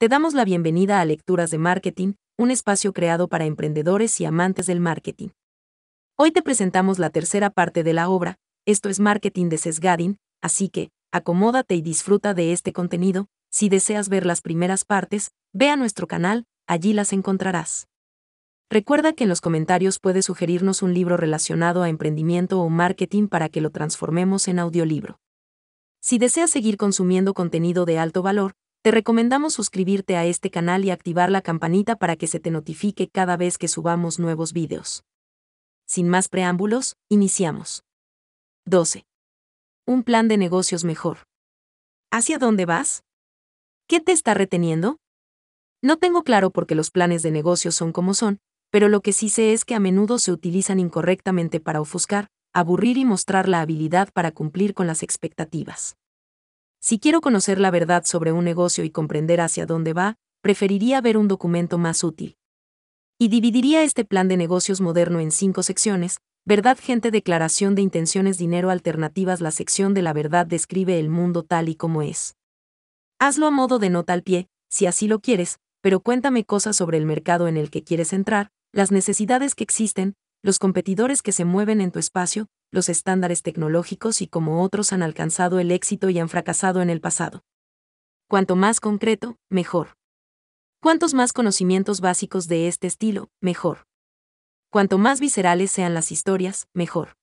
Te damos la bienvenida a Lecturas de Marketing, un espacio creado para emprendedores y amantes del marketing. Hoy te presentamos la tercera parte de la obra, esto es Marketing de Sesgadin, así que, acomódate y disfruta de este contenido. Si deseas ver las primeras partes, ve a nuestro canal, allí las encontrarás. Recuerda que en los comentarios puedes sugerirnos un libro relacionado a emprendimiento o marketing para que lo transformemos en audiolibro. Si deseas seguir consumiendo contenido de alto valor, te recomendamos suscribirte a este canal y activar la campanita para que se te notifique cada vez que subamos nuevos vídeos. Sin más preámbulos, iniciamos. 12. Un plan de negocios mejor. ¿Hacia dónde vas? ¿Qué te está reteniendo? No tengo claro por qué los planes de negocios son como son, pero lo que sí sé es que a menudo se utilizan incorrectamente para ofuscar, aburrir y mostrar la habilidad para cumplir con las expectativas. Si quiero conocer la verdad sobre un negocio y comprender hacia dónde va, preferiría ver un documento más útil. Y dividiría este plan de negocios moderno en cinco secciones, Verdad gente declaración de intenciones dinero alternativas la sección de la verdad describe el mundo tal y como es. Hazlo a modo de nota al pie, si así lo quieres, pero cuéntame cosas sobre el mercado en el que quieres entrar, las necesidades que existen, los competidores que se mueven en tu espacio, los estándares tecnológicos y cómo otros han alcanzado el éxito y han fracasado en el pasado. Cuanto más concreto, mejor. Cuantos más conocimientos básicos de este estilo, mejor. Cuanto más viscerales sean las historias, mejor.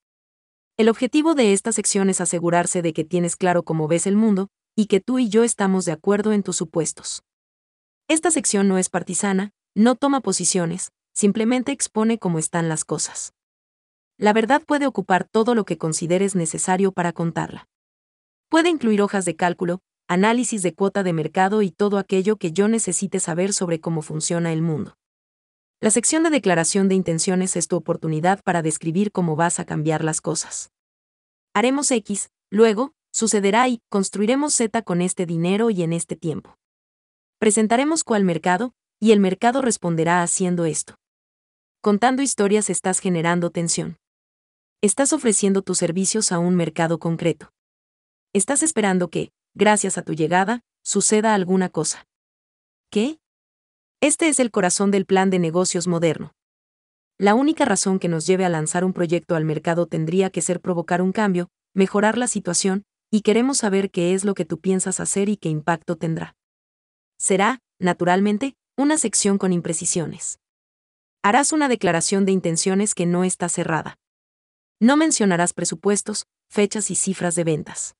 El objetivo de esta sección es asegurarse de que tienes claro cómo ves el mundo, y que tú y yo estamos de acuerdo en tus supuestos. Esta sección no es partisana, no toma posiciones, simplemente expone cómo están las cosas. La verdad puede ocupar todo lo que consideres necesario para contarla. Puede incluir hojas de cálculo, análisis de cuota de mercado y todo aquello que yo necesite saber sobre cómo funciona el mundo. La sección de declaración de intenciones es tu oportunidad para describir cómo vas a cambiar las cosas. Haremos X, luego, sucederá y construiremos Z con este dinero y en este tiempo. Presentaremos cuál mercado, y el mercado responderá haciendo esto. Contando historias estás generando tensión. Estás ofreciendo tus servicios a un mercado concreto. Estás esperando que, gracias a tu llegada, suceda alguna cosa. ¿Qué? Este es el corazón del plan de negocios moderno. La única razón que nos lleve a lanzar un proyecto al mercado tendría que ser provocar un cambio, mejorar la situación, y queremos saber qué es lo que tú piensas hacer y qué impacto tendrá. Será, naturalmente, una sección con imprecisiones. Harás una declaración de intenciones que no está cerrada. No mencionarás presupuestos, fechas y cifras de ventas.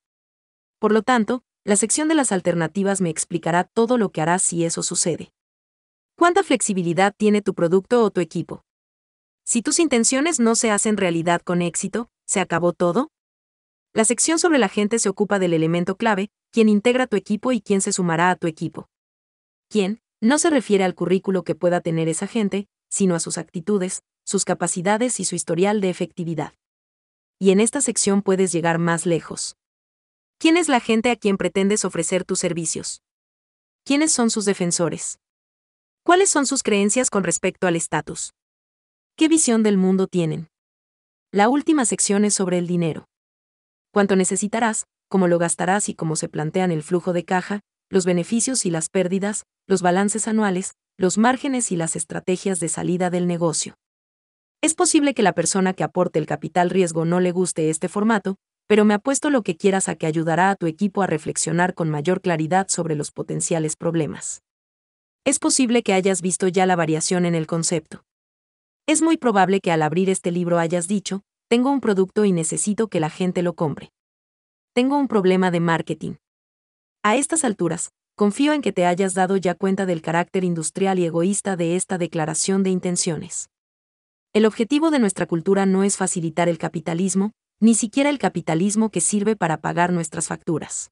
Por lo tanto, la sección de las alternativas me explicará todo lo que harás si eso sucede. ¿Cuánta flexibilidad tiene tu producto o tu equipo? Si tus intenciones no se hacen realidad con éxito, ¿se acabó todo? La sección sobre la gente se ocupa del elemento clave, quién integra tu equipo y quién se sumará a tu equipo. ¿Quién? No se refiere al currículo que pueda tener esa gente, sino a sus actitudes, sus capacidades y su historial de efectividad y en esta sección puedes llegar más lejos. ¿Quién es la gente a quien pretendes ofrecer tus servicios? ¿Quiénes son sus defensores? ¿Cuáles son sus creencias con respecto al estatus? ¿Qué visión del mundo tienen? La última sección es sobre el dinero. Cuánto necesitarás, cómo lo gastarás y cómo se plantean el flujo de caja, los beneficios y las pérdidas, los balances anuales, los márgenes y las estrategias de salida del negocio. Es posible que la persona que aporte el capital riesgo no le guste este formato, pero me apuesto lo que quieras a que ayudará a tu equipo a reflexionar con mayor claridad sobre los potenciales problemas. Es posible que hayas visto ya la variación en el concepto. Es muy probable que al abrir este libro hayas dicho, tengo un producto y necesito que la gente lo compre. Tengo un problema de marketing. A estas alturas, confío en que te hayas dado ya cuenta del carácter industrial y egoísta de esta declaración de intenciones. El objetivo de nuestra cultura no es facilitar el capitalismo, ni siquiera el capitalismo que sirve para pagar nuestras facturas.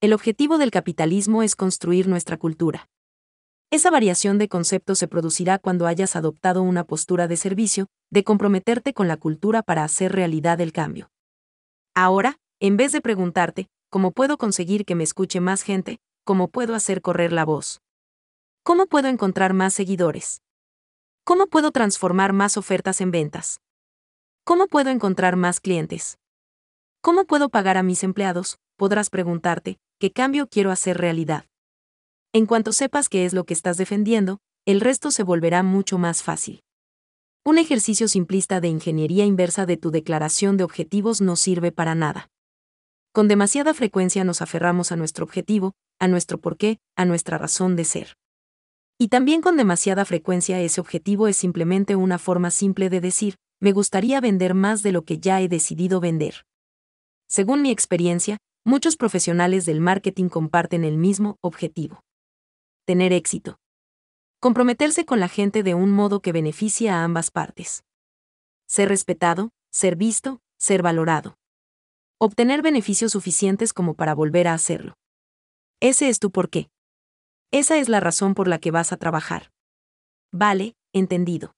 El objetivo del capitalismo es construir nuestra cultura. Esa variación de concepto se producirá cuando hayas adoptado una postura de servicio, de comprometerte con la cultura para hacer realidad el cambio. Ahora, en vez de preguntarte, ¿cómo puedo conseguir que me escuche más gente? ¿Cómo puedo hacer correr la voz? ¿Cómo puedo encontrar más seguidores? ¿Cómo puedo transformar más ofertas en ventas? ¿Cómo puedo encontrar más clientes? ¿Cómo puedo pagar a mis empleados? Podrás preguntarte, ¿qué cambio quiero hacer realidad? En cuanto sepas qué es lo que estás defendiendo, el resto se volverá mucho más fácil. Un ejercicio simplista de ingeniería inversa de tu declaración de objetivos no sirve para nada. Con demasiada frecuencia nos aferramos a nuestro objetivo, a nuestro porqué, a nuestra razón de ser. Y también con demasiada frecuencia ese objetivo es simplemente una forma simple de decir, me gustaría vender más de lo que ya he decidido vender. Según mi experiencia, muchos profesionales del marketing comparten el mismo objetivo. Tener éxito. Comprometerse con la gente de un modo que beneficie a ambas partes. Ser respetado, ser visto, ser valorado. Obtener beneficios suficientes como para volver a hacerlo. Ese es tu porqué. Esa es la razón por la que vas a trabajar. Vale, entendido.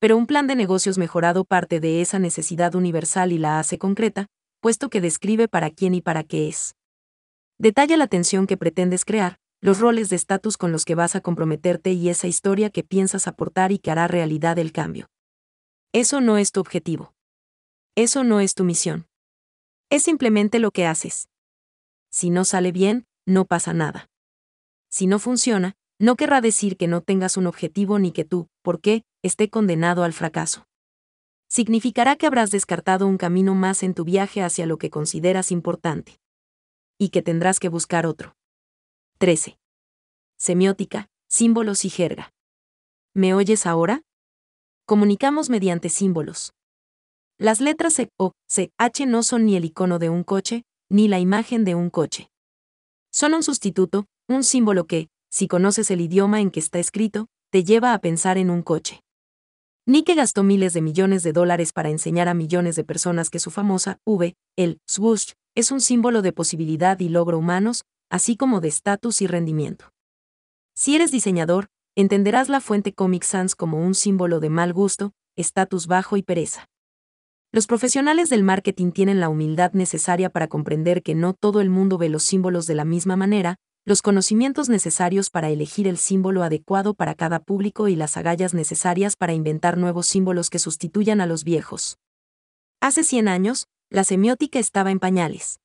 Pero un plan de negocios mejorado parte de esa necesidad universal y la hace concreta, puesto que describe para quién y para qué es. Detalla la tensión que pretendes crear, los roles de estatus con los que vas a comprometerte y esa historia que piensas aportar y que hará realidad el cambio. Eso no es tu objetivo. Eso no es tu misión. Es simplemente lo que haces. Si no sale bien, no pasa nada si no funciona, no querrá decir que no tengas un objetivo ni que tú, ¿por qué?, esté condenado al fracaso. Significará que habrás descartado un camino más en tu viaje hacia lo que consideras importante. Y que tendrás que buscar otro. 13. Semiótica, símbolos y jerga. ¿Me oyes ahora? Comunicamos mediante símbolos. Las letras C e O, C, no son ni el icono de un coche, ni la imagen de un coche son un sustituto, un símbolo que, si conoces el idioma en que está escrito, te lleva a pensar en un coche. Nike gastó miles de millones de dólares para enseñar a millones de personas que su famosa V, el swoosh, es un símbolo de posibilidad y logro humanos, así como de estatus y rendimiento. Si eres diseñador, entenderás la fuente Comic Sans como un símbolo de mal gusto, estatus bajo y pereza. Los profesionales del marketing tienen la humildad necesaria para comprender que no todo el mundo ve los símbolos de la misma manera, los conocimientos necesarios para elegir el símbolo adecuado para cada público y las agallas necesarias para inventar nuevos símbolos que sustituyan a los viejos. Hace 100 años, la semiótica estaba en pañales.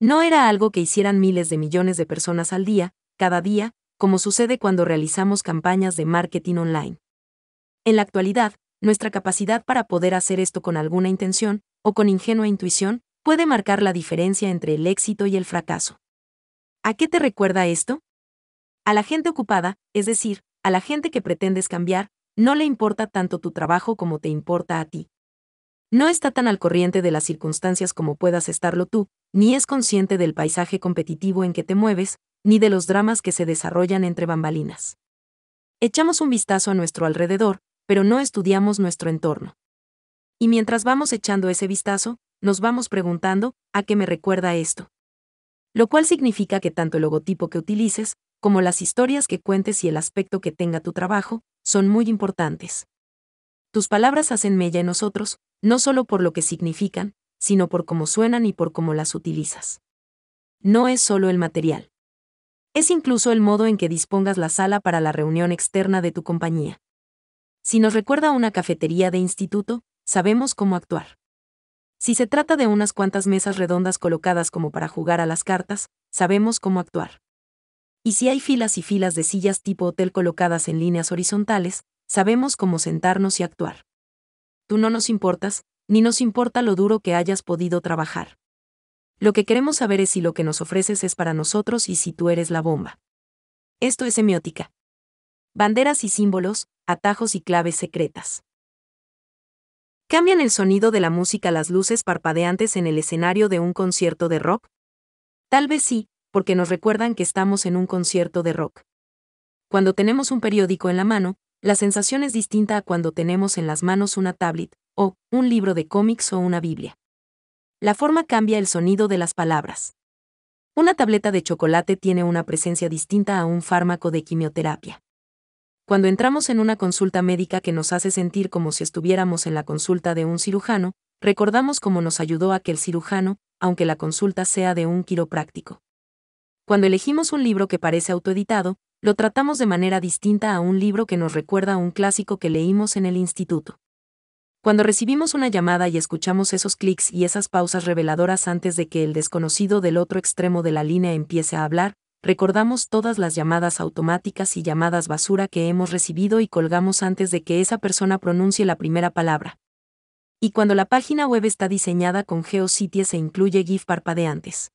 No era algo que hicieran miles de millones de personas al día, cada día, como sucede cuando realizamos campañas de marketing online. En la actualidad, nuestra capacidad para poder hacer esto con alguna intención, o con ingenua intuición, puede marcar la diferencia entre el éxito y el fracaso. ¿A qué te recuerda esto? A la gente ocupada, es decir, a la gente que pretendes cambiar, no le importa tanto tu trabajo como te importa a ti. No está tan al corriente de las circunstancias como puedas estarlo tú, ni es consciente del paisaje competitivo en que te mueves, ni de los dramas que se desarrollan entre bambalinas. Echamos un vistazo a nuestro alrededor, pero no estudiamos nuestro entorno. Y mientras vamos echando ese vistazo, nos vamos preguntando, ¿a qué me recuerda esto? Lo cual significa que tanto el logotipo que utilices, como las historias que cuentes y el aspecto que tenga tu trabajo, son muy importantes. Tus palabras hacen mella en nosotros, no solo por lo que significan, sino por cómo suenan y por cómo las utilizas. No es solo el material. Es incluso el modo en que dispongas la sala para la reunión externa de tu compañía. Si nos recuerda a una cafetería de instituto, sabemos cómo actuar. Si se trata de unas cuantas mesas redondas colocadas como para jugar a las cartas, sabemos cómo actuar. Y si hay filas y filas de sillas tipo hotel colocadas en líneas horizontales, sabemos cómo sentarnos y actuar. Tú no nos importas, ni nos importa lo duro que hayas podido trabajar. Lo que queremos saber es si lo que nos ofreces es para nosotros y si tú eres la bomba. Esto es semiótica banderas y símbolos, atajos y claves secretas. ¿Cambian el sonido de la música las luces parpadeantes en el escenario de un concierto de rock? Tal vez sí, porque nos recuerdan que estamos en un concierto de rock. Cuando tenemos un periódico en la mano, la sensación es distinta a cuando tenemos en las manos una tablet, o un libro de cómics o una Biblia. La forma cambia el sonido de las palabras. Una tableta de chocolate tiene una presencia distinta a un fármaco de quimioterapia. Cuando entramos en una consulta médica que nos hace sentir como si estuviéramos en la consulta de un cirujano, recordamos cómo nos ayudó aquel cirujano, aunque la consulta sea de un quiropráctico. Cuando elegimos un libro que parece autoeditado, lo tratamos de manera distinta a un libro que nos recuerda a un clásico que leímos en el instituto. Cuando recibimos una llamada y escuchamos esos clics y esas pausas reveladoras antes de que el desconocido del otro extremo de la línea empiece a hablar, recordamos todas las llamadas automáticas y llamadas basura que hemos recibido y colgamos antes de que esa persona pronuncie la primera palabra. Y cuando la página web está diseñada con GeoCities se incluye GIF parpadeantes.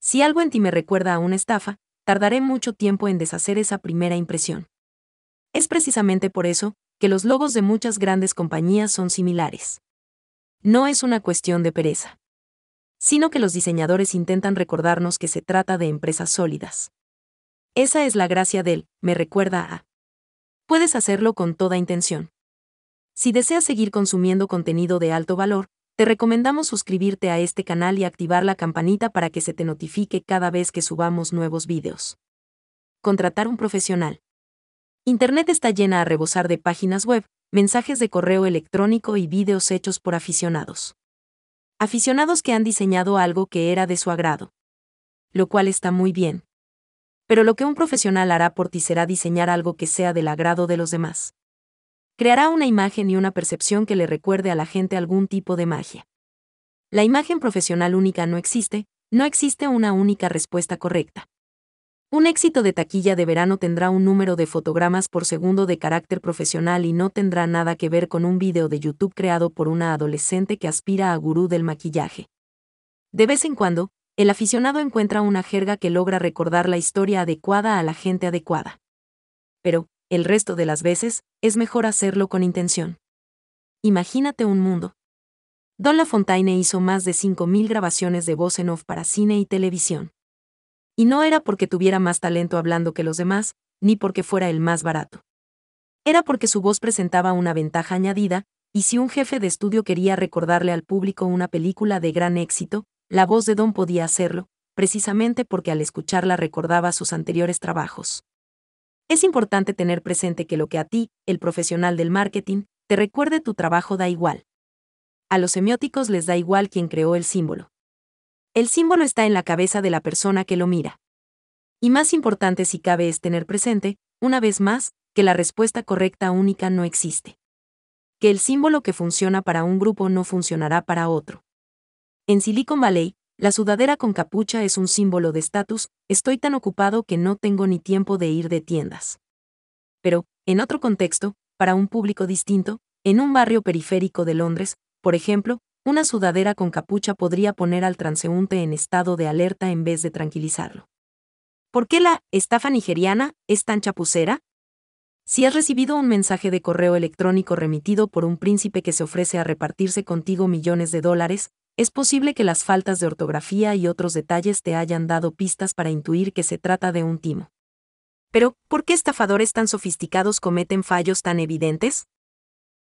Si algo en ti me recuerda a una estafa, tardaré mucho tiempo en deshacer esa primera impresión. Es precisamente por eso que los logos de muchas grandes compañías son similares. No es una cuestión de pereza sino que los diseñadores intentan recordarnos que se trata de empresas sólidas. Esa es la gracia del me recuerda a. Puedes hacerlo con toda intención. Si deseas seguir consumiendo contenido de alto valor, te recomendamos suscribirte a este canal y activar la campanita para que se te notifique cada vez que subamos nuevos vídeos. Contratar un profesional. Internet está llena a rebosar de páginas web, mensajes de correo electrónico y vídeos hechos por aficionados. Aficionados que han diseñado algo que era de su agrado. Lo cual está muy bien. Pero lo que un profesional hará por ti será diseñar algo que sea del agrado de los demás. Creará una imagen y una percepción que le recuerde a la gente algún tipo de magia. La imagen profesional única no existe, no existe una única respuesta correcta. Un éxito de taquilla de verano tendrá un número de fotogramas por segundo de carácter profesional y no tendrá nada que ver con un video de YouTube creado por una adolescente que aspira a gurú del maquillaje. De vez en cuando, el aficionado encuentra una jerga que logra recordar la historia adecuada a la gente adecuada. Pero, el resto de las veces, es mejor hacerlo con intención. Imagínate un mundo. Don LaFontaine hizo más de 5.000 grabaciones de voz en off para cine y televisión y no era porque tuviera más talento hablando que los demás, ni porque fuera el más barato. Era porque su voz presentaba una ventaja añadida, y si un jefe de estudio quería recordarle al público una película de gran éxito, la voz de Don podía hacerlo, precisamente porque al escucharla recordaba sus anteriores trabajos. Es importante tener presente que lo que a ti, el profesional del marketing, te recuerde tu trabajo da igual. A los semióticos les da igual quien creó el símbolo. El símbolo está en la cabeza de la persona que lo mira. Y más importante si cabe es tener presente, una vez más, que la respuesta correcta única no existe. Que el símbolo que funciona para un grupo no funcionará para otro. En Silicon Valley, la sudadera con capucha es un símbolo de estatus, estoy tan ocupado que no tengo ni tiempo de ir de tiendas. Pero, en otro contexto, para un público distinto, en un barrio periférico de Londres, por ejemplo, una sudadera con capucha podría poner al transeúnte en estado de alerta en vez de tranquilizarlo. ¿Por qué la estafa nigeriana es tan chapucera? Si has recibido un mensaje de correo electrónico remitido por un príncipe que se ofrece a repartirse contigo millones de dólares, es posible que las faltas de ortografía y otros detalles te hayan dado pistas para intuir que se trata de un timo. Pero, ¿por qué estafadores tan sofisticados cometen fallos tan evidentes?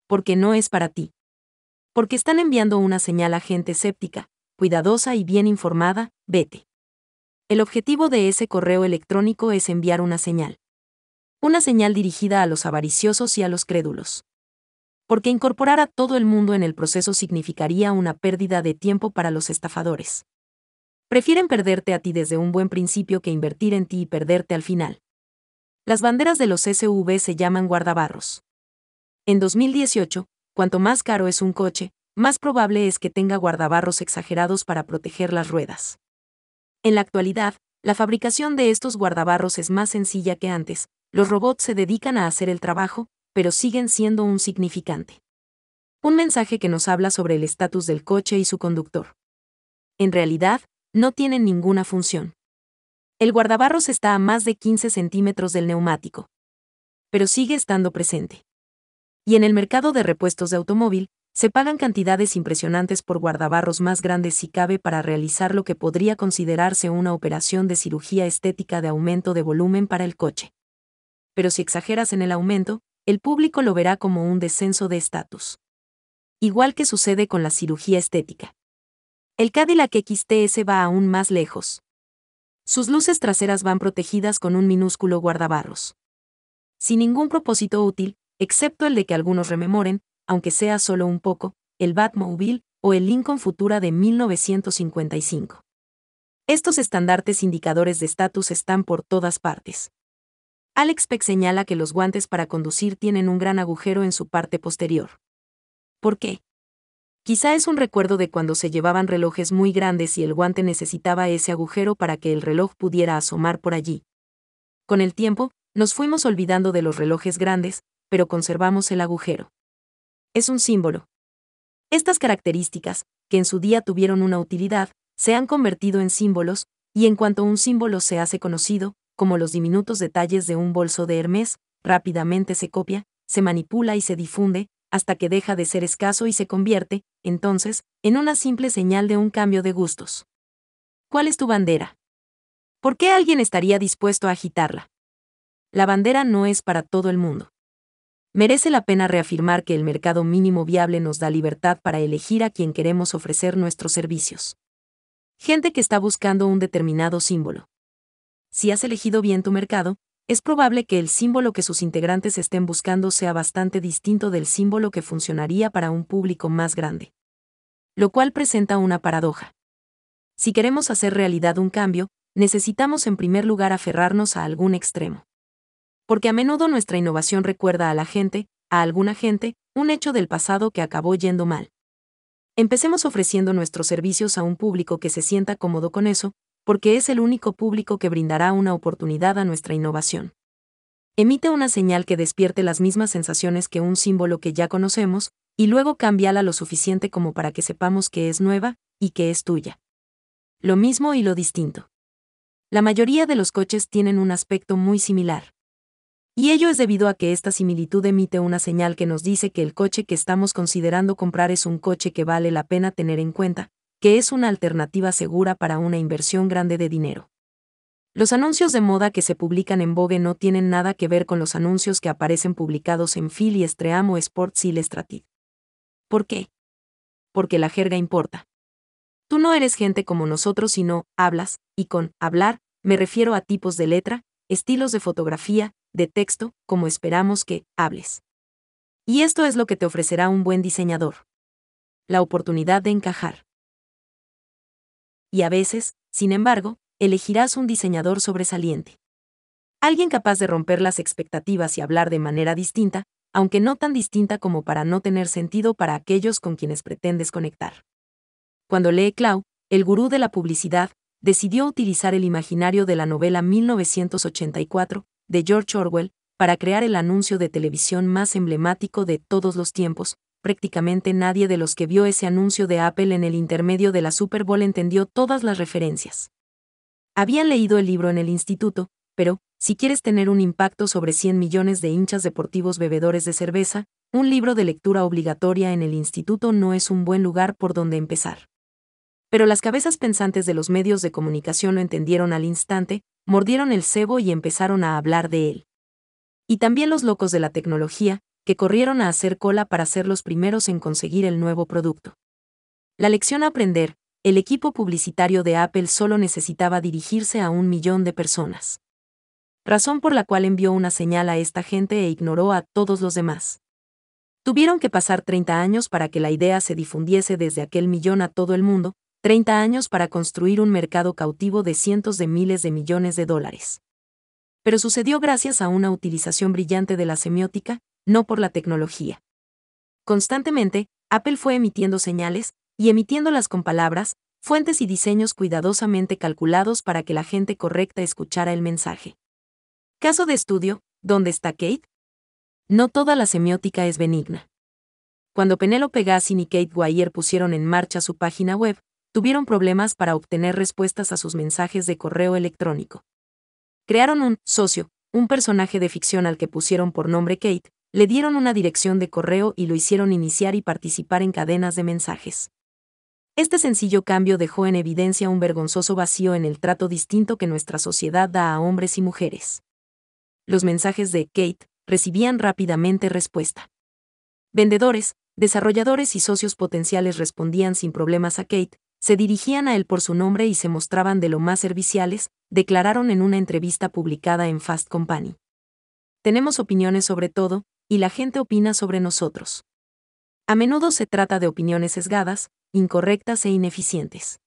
Porque no es para ti porque están enviando una señal a gente escéptica, cuidadosa y bien informada, vete. El objetivo de ese correo electrónico es enviar una señal. Una señal dirigida a los avariciosos y a los crédulos. Porque incorporar a todo el mundo en el proceso significaría una pérdida de tiempo para los estafadores. Prefieren perderte a ti desde un buen principio que invertir en ti y perderte al final. Las banderas de los SV se llaman guardabarros. En 2018, cuanto más caro es un coche, más probable es que tenga guardabarros exagerados para proteger las ruedas. En la actualidad, la fabricación de estos guardabarros es más sencilla que antes, los robots se dedican a hacer el trabajo, pero siguen siendo un significante. Un mensaje que nos habla sobre el estatus del coche y su conductor. En realidad, no tienen ninguna función. El guardabarros está a más de 15 centímetros del neumático. Pero sigue estando presente. Y en el mercado de repuestos de automóvil, se pagan cantidades impresionantes por guardabarros más grandes si cabe para realizar lo que podría considerarse una operación de cirugía estética de aumento de volumen para el coche. Pero si exageras en el aumento, el público lo verá como un descenso de estatus. Igual que sucede con la cirugía estética. El Cadillac XTS va aún más lejos. Sus luces traseras van protegidas con un minúsculo guardabarros. Sin ningún propósito útil, excepto el de que algunos rememoren, aunque sea solo un poco, el Batmobile o el Lincoln Futura de 1955. Estos estandartes indicadores de estatus están por todas partes. Alex Peck señala que los guantes para conducir tienen un gran agujero en su parte posterior. ¿Por qué? Quizá es un recuerdo de cuando se llevaban relojes muy grandes y el guante necesitaba ese agujero para que el reloj pudiera asomar por allí. Con el tiempo, nos fuimos olvidando de los relojes grandes, pero conservamos el agujero. Es un símbolo. Estas características, que en su día tuvieron una utilidad, se han convertido en símbolos, y en cuanto un símbolo se hace conocido, como los diminutos detalles de un bolso de Hermes, rápidamente se copia, se manipula y se difunde, hasta que deja de ser escaso y se convierte, entonces, en una simple señal de un cambio de gustos. ¿Cuál es tu bandera? ¿Por qué alguien estaría dispuesto a agitarla? La bandera no es para todo el mundo merece la pena reafirmar que el mercado mínimo viable nos da libertad para elegir a quien queremos ofrecer nuestros servicios. Gente que está buscando un determinado símbolo. Si has elegido bien tu mercado, es probable que el símbolo que sus integrantes estén buscando sea bastante distinto del símbolo que funcionaría para un público más grande. Lo cual presenta una paradoja. Si queremos hacer realidad un cambio, necesitamos en primer lugar aferrarnos a algún extremo porque a menudo nuestra innovación recuerda a la gente, a alguna gente, un hecho del pasado que acabó yendo mal. Empecemos ofreciendo nuestros servicios a un público que se sienta cómodo con eso, porque es el único público que brindará una oportunidad a nuestra innovación. Emite una señal que despierte las mismas sensaciones que un símbolo que ya conocemos, y luego cámbiala lo suficiente como para que sepamos que es nueva y que es tuya. Lo mismo y lo distinto. La mayoría de los coches tienen un aspecto muy similar. Y ello es debido a que esta similitud emite una señal que nos dice que el coche que estamos considerando comprar es un coche que vale la pena tener en cuenta, que es una alternativa segura para una inversión grande de dinero. Los anuncios de moda que se publican en Vogue no tienen nada que ver con los anuncios que aparecen publicados en Phil y Estreamo o Sports Illustrated. ¿Por qué? Porque la jerga importa. Tú no eres gente como nosotros sino hablas, y con hablar me refiero a tipos de letra, estilos de fotografía, de texto, como esperamos que hables. Y esto es lo que te ofrecerá un buen diseñador. La oportunidad de encajar. Y a veces, sin embargo, elegirás un diseñador sobresaliente. Alguien capaz de romper las expectativas y hablar de manera distinta, aunque no tan distinta como para no tener sentido para aquellos con quienes pretendes conectar. Cuando lee Clau, el gurú de la publicidad, decidió utilizar el imaginario de la novela 1984, de George Orwell, para crear el anuncio de televisión más emblemático de todos los tiempos. Prácticamente nadie de los que vio ese anuncio de Apple en el intermedio de la Super Bowl entendió todas las referencias. Habían leído el libro en el instituto, pero, si quieres tener un impacto sobre 100 millones de hinchas deportivos bebedores de cerveza, un libro de lectura obligatoria en el instituto no es un buen lugar por donde empezar. Pero las cabezas pensantes de los medios de comunicación lo entendieron al instante, mordieron el cebo y empezaron a hablar de él. Y también los locos de la tecnología, que corrieron a hacer cola para ser los primeros en conseguir el nuevo producto. La lección a aprender, el equipo publicitario de Apple solo necesitaba dirigirse a un millón de personas. Razón por la cual envió una señal a esta gente e ignoró a todos los demás. Tuvieron que pasar 30 años para que la idea se difundiese desde aquel millón a todo el mundo, 30 años para construir un mercado cautivo de cientos de miles de millones de dólares. Pero sucedió gracias a una utilización brillante de la semiótica, no por la tecnología. Constantemente, Apple fue emitiendo señales, y emitiéndolas con palabras, fuentes y diseños cuidadosamente calculados para que la gente correcta escuchara el mensaje. Caso de estudio, ¿dónde está Kate? No toda la semiótica es benigna. Cuando Penélope Gassin y Kate Wire pusieron en marcha su página web, tuvieron problemas para obtener respuestas a sus mensajes de correo electrónico. Crearon un socio, un personaje de ficción al que pusieron por nombre Kate, le dieron una dirección de correo y lo hicieron iniciar y participar en cadenas de mensajes. Este sencillo cambio dejó en evidencia un vergonzoso vacío en el trato distinto que nuestra sociedad da a hombres y mujeres. Los mensajes de Kate recibían rápidamente respuesta. Vendedores, desarrolladores y socios potenciales respondían sin problemas a Kate, se dirigían a él por su nombre y se mostraban de lo más serviciales, declararon en una entrevista publicada en Fast Company. Tenemos opiniones sobre todo, y la gente opina sobre nosotros. A menudo se trata de opiniones sesgadas, incorrectas e ineficientes.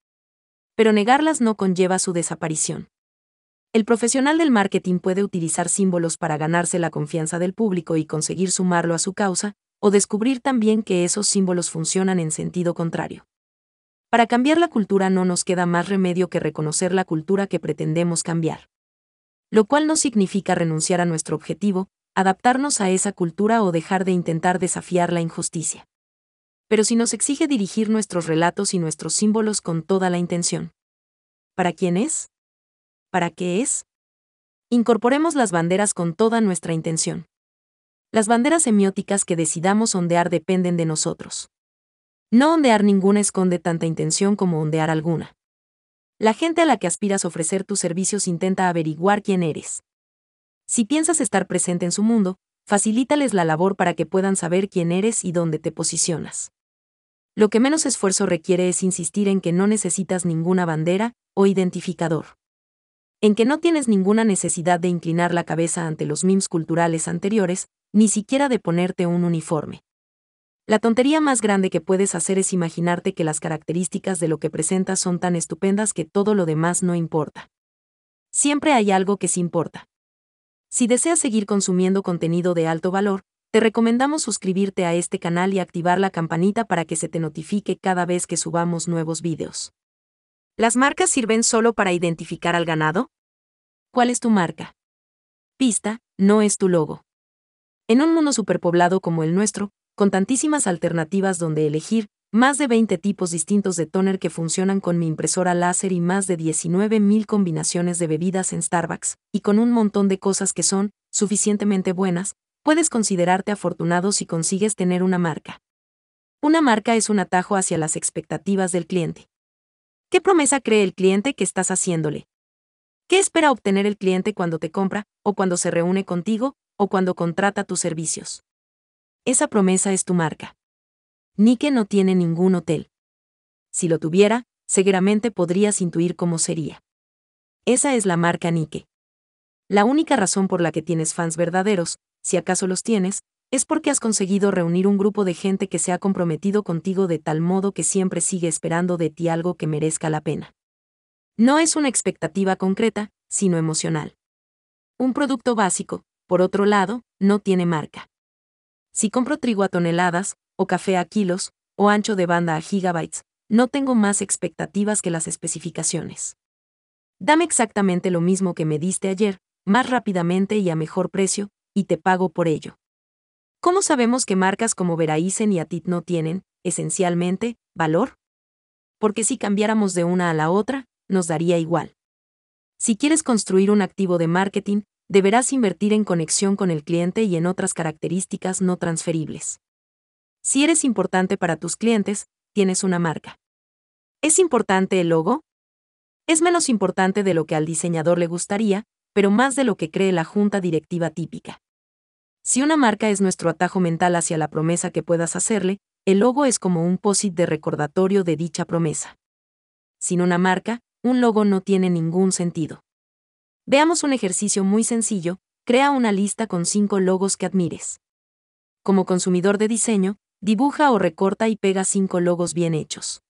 Pero negarlas no conlleva su desaparición. El profesional del marketing puede utilizar símbolos para ganarse la confianza del público y conseguir sumarlo a su causa, o descubrir también que esos símbolos funcionan en sentido contrario. Para cambiar la cultura no nos queda más remedio que reconocer la cultura que pretendemos cambiar. Lo cual no significa renunciar a nuestro objetivo, adaptarnos a esa cultura o dejar de intentar desafiar la injusticia. Pero si nos exige dirigir nuestros relatos y nuestros símbolos con toda la intención. ¿Para quién es? ¿Para qué es? Incorporemos las banderas con toda nuestra intención. Las banderas semióticas que decidamos ondear dependen de nosotros. No ondear ninguna esconde tanta intención como ondear alguna. La gente a la que aspiras ofrecer tus servicios intenta averiguar quién eres. Si piensas estar presente en su mundo, facilítales la labor para que puedan saber quién eres y dónde te posicionas. Lo que menos esfuerzo requiere es insistir en que no necesitas ninguna bandera o identificador. En que no tienes ninguna necesidad de inclinar la cabeza ante los memes culturales anteriores, ni siquiera de ponerte un uniforme. La tontería más grande que puedes hacer es imaginarte que las características de lo que presentas son tan estupendas que todo lo demás no importa. Siempre hay algo que sí importa. Si deseas seguir consumiendo contenido de alto valor, te recomendamos suscribirte a este canal y activar la campanita para que se te notifique cada vez que subamos nuevos videos. ¿Las marcas sirven solo para identificar al ganado? ¿Cuál es tu marca? Pista, no es tu logo. En un mundo superpoblado como el nuestro, con tantísimas alternativas donde elegir, más de 20 tipos distintos de toner que funcionan con mi impresora láser y más de 19.000 combinaciones de bebidas en Starbucks, y con un montón de cosas que son suficientemente buenas, puedes considerarte afortunado si consigues tener una marca. Una marca es un atajo hacia las expectativas del cliente. ¿Qué promesa cree el cliente que estás haciéndole? ¿Qué espera obtener el cliente cuando te compra, o cuando se reúne contigo, o cuando contrata tus servicios? Esa promesa es tu marca. Nike no tiene ningún hotel. Si lo tuviera, seguramente podrías intuir cómo sería. Esa es la marca Nike. La única razón por la que tienes fans verdaderos, si acaso los tienes, es porque has conseguido reunir un grupo de gente que se ha comprometido contigo de tal modo que siempre sigue esperando de ti algo que merezca la pena. No es una expectativa concreta, sino emocional. Un producto básico, por otro lado, no tiene marca. Si compro trigo a toneladas, o café a kilos, o ancho de banda a gigabytes, no tengo más expectativas que las especificaciones. Dame exactamente lo mismo que me diste ayer, más rápidamente y a mejor precio, y te pago por ello. ¿Cómo sabemos que marcas como Veraisen y Atit no tienen, esencialmente, valor? Porque si cambiáramos de una a la otra, nos daría igual. Si quieres construir un activo de marketing, deberás invertir en conexión con el cliente y en otras características no transferibles. Si eres importante para tus clientes, tienes una marca. ¿Es importante el logo? Es menos importante de lo que al diseñador le gustaría, pero más de lo que cree la junta directiva típica. Si una marca es nuestro atajo mental hacia la promesa que puedas hacerle, el logo es como un posit de recordatorio de dicha promesa. Sin una marca, un logo no tiene ningún sentido. Veamos un ejercicio muy sencillo, crea una lista con cinco logos que admires. Como consumidor de diseño, dibuja o recorta y pega cinco logos bien hechos.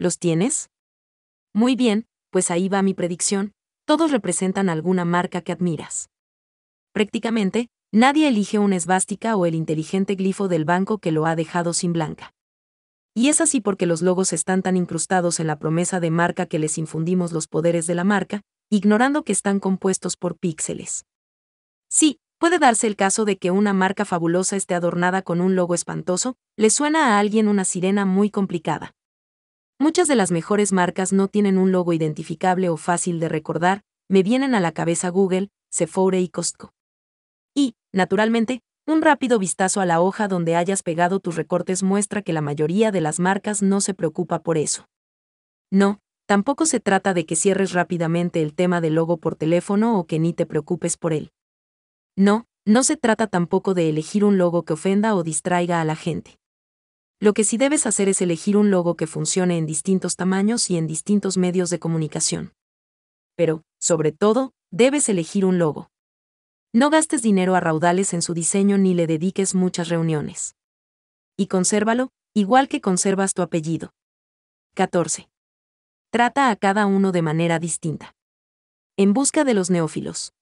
¿Los tienes? Muy bien, pues ahí va mi predicción, todos representan alguna marca que admiras. Prácticamente, nadie elige una esvástica o el inteligente glifo del banco que lo ha dejado sin blanca. Y es así porque los logos están tan incrustados en la promesa de marca que les infundimos los poderes de la marca, ignorando que están compuestos por píxeles. Sí, puede darse el caso de que una marca fabulosa esté adornada con un logo espantoso, le suena a alguien una sirena muy complicada. Muchas de las mejores marcas no tienen un logo identificable o fácil de recordar, me vienen a la cabeza Google, Sephora y Costco. Y, naturalmente, un rápido vistazo a la hoja donde hayas pegado tus recortes muestra que la mayoría de las marcas no se preocupa por eso. No, Tampoco se trata de que cierres rápidamente el tema del logo por teléfono o que ni te preocupes por él. No, no se trata tampoco de elegir un logo que ofenda o distraiga a la gente. Lo que sí debes hacer es elegir un logo que funcione en distintos tamaños y en distintos medios de comunicación. Pero, sobre todo, debes elegir un logo. No gastes dinero a raudales en su diseño ni le dediques muchas reuniones. Y consérvalo, igual que conservas tu apellido. 14 trata a cada uno de manera distinta. En busca de los neófilos.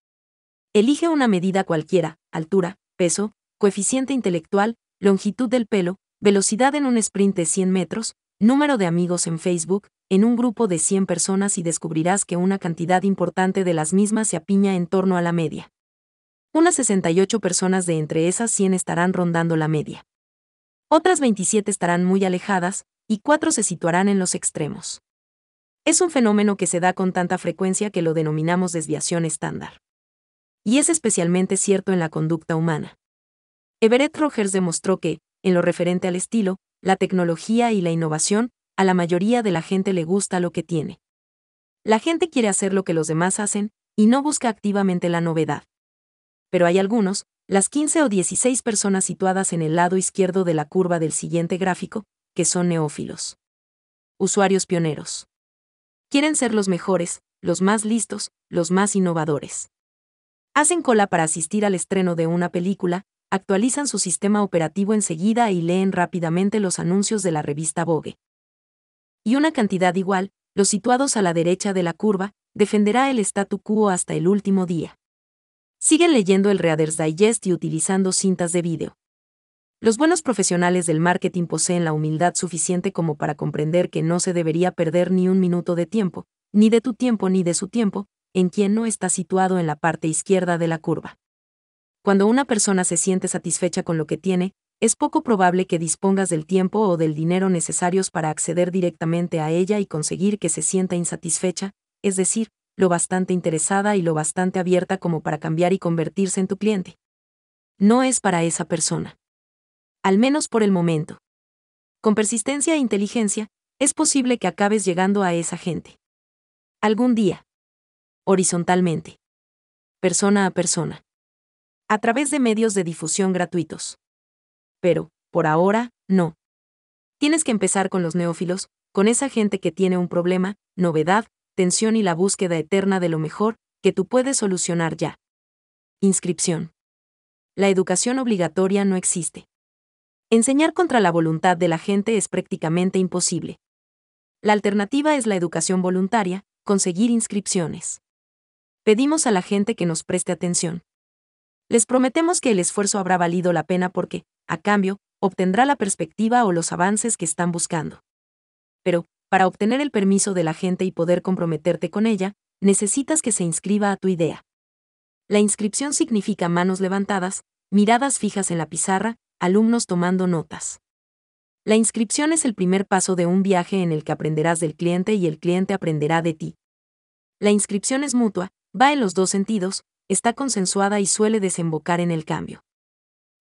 Elige una medida cualquiera, altura, peso, coeficiente intelectual, longitud del pelo, velocidad en un sprint de 100 metros, número de amigos en Facebook, en un grupo de 100 personas y descubrirás que una cantidad importante de las mismas se apiña en torno a la media. Unas 68 personas de entre esas 100 estarán rondando la media. Otras 27 estarán muy alejadas, y 4 se situarán en los extremos es un fenómeno que se da con tanta frecuencia que lo denominamos desviación estándar. Y es especialmente cierto en la conducta humana. Everett Rogers demostró que, en lo referente al estilo, la tecnología y la innovación, a la mayoría de la gente le gusta lo que tiene. La gente quiere hacer lo que los demás hacen, y no busca activamente la novedad. Pero hay algunos, las 15 o 16 personas situadas en el lado izquierdo de la curva del siguiente gráfico, que son neófilos. Usuarios pioneros. Quieren ser los mejores, los más listos, los más innovadores. Hacen cola para asistir al estreno de una película, actualizan su sistema operativo enseguida y leen rápidamente los anuncios de la revista Vogue. Y una cantidad igual, los situados a la derecha de la curva, defenderá el statu quo hasta el último día. Siguen leyendo el Reader's Digest y utilizando cintas de vídeo. Los buenos profesionales del marketing poseen la humildad suficiente como para comprender que no se debería perder ni un minuto de tiempo, ni de tu tiempo ni de su tiempo, en quien no está situado en la parte izquierda de la curva. Cuando una persona se siente satisfecha con lo que tiene, es poco probable que dispongas del tiempo o del dinero necesarios para acceder directamente a ella y conseguir que se sienta insatisfecha, es decir, lo bastante interesada y lo bastante abierta como para cambiar y convertirse en tu cliente. No es para esa persona al menos por el momento. Con persistencia e inteligencia, es posible que acabes llegando a esa gente. Algún día. Horizontalmente. Persona a persona. A través de medios de difusión gratuitos. Pero, por ahora, no. Tienes que empezar con los neófilos, con esa gente que tiene un problema, novedad, tensión y la búsqueda eterna de lo mejor, que tú puedes solucionar ya. Inscripción. La educación obligatoria no existe. Enseñar contra la voluntad de la gente es prácticamente imposible. La alternativa es la educación voluntaria, conseguir inscripciones. Pedimos a la gente que nos preste atención. Les prometemos que el esfuerzo habrá valido la pena porque, a cambio, obtendrá la perspectiva o los avances que están buscando. Pero, para obtener el permiso de la gente y poder comprometerte con ella, necesitas que se inscriba a tu idea. La inscripción significa manos levantadas, miradas fijas en la pizarra, alumnos tomando notas. La inscripción es el primer paso de un viaje en el que aprenderás del cliente y el cliente aprenderá de ti. La inscripción es mutua, va en los dos sentidos, está consensuada y suele desembocar en el cambio.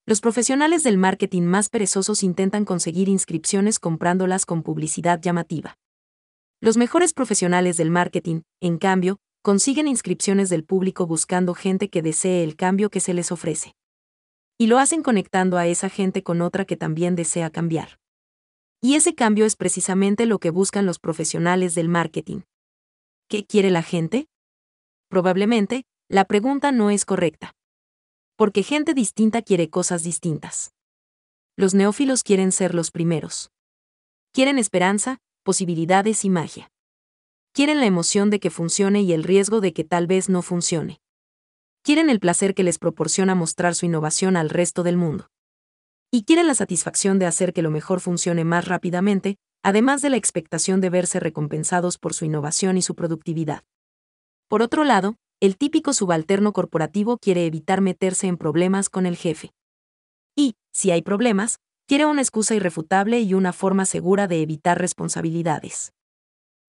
Los profesionales del marketing más perezosos intentan conseguir inscripciones comprándolas con publicidad llamativa. Los mejores profesionales del marketing, en cambio, consiguen inscripciones del público buscando gente que desee el cambio que se les ofrece y lo hacen conectando a esa gente con otra que también desea cambiar. Y ese cambio es precisamente lo que buscan los profesionales del marketing. ¿Qué quiere la gente? Probablemente, la pregunta no es correcta. Porque gente distinta quiere cosas distintas. Los neófilos quieren ser los primeros. Quieren esperanza, posibilidades y magia. Quieren la emoción de que funcione y el riesgo de que tal vez no funcione quieren el placer que les proporciona mostrar su innovación al resto del mundo. Y quieren la satisfacción de hacer que lo mejor funcione más rápidamente, además de la expectación de verse recompensados por su innovación y su productividad. Por otro lado, el típico subalterno corporativo quiere evitar meterse en problemas con el jefe. Y, si hay problemas, quiere una excusa irrefutable y una forma segura de evitar responsabilidades.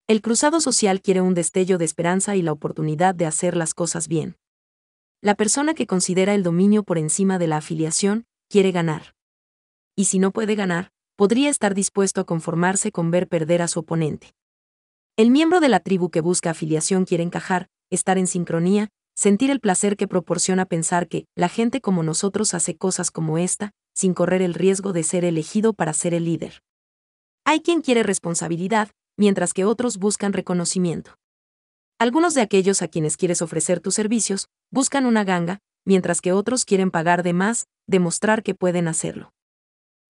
El cruzado social quiere un destello de esperanza y la oportunidad de hacer las cosas bien. La persona que considera el dominio por encima de la afiliación, quiere ganar. Y si no puede ganar, podría estar dispuesto a conformarse con ver perder a su oponente. El miembro de la tribu que busca afiliación quiere encajar, estar en sincronía, sentir el placer que proporciona pensar que la gente como nosotros hace cosas como esta, sin correr el riesgo de ser elegido para ser el líder. Hay quien quiere responsabilidad, mientras que otros buscan reconocimiento. Algunos de aquellos a quienes quieres ofrecer tus servicios buscan una ganga, mientras que otros quieren pagar de más, demostrar que pueden hacerlo.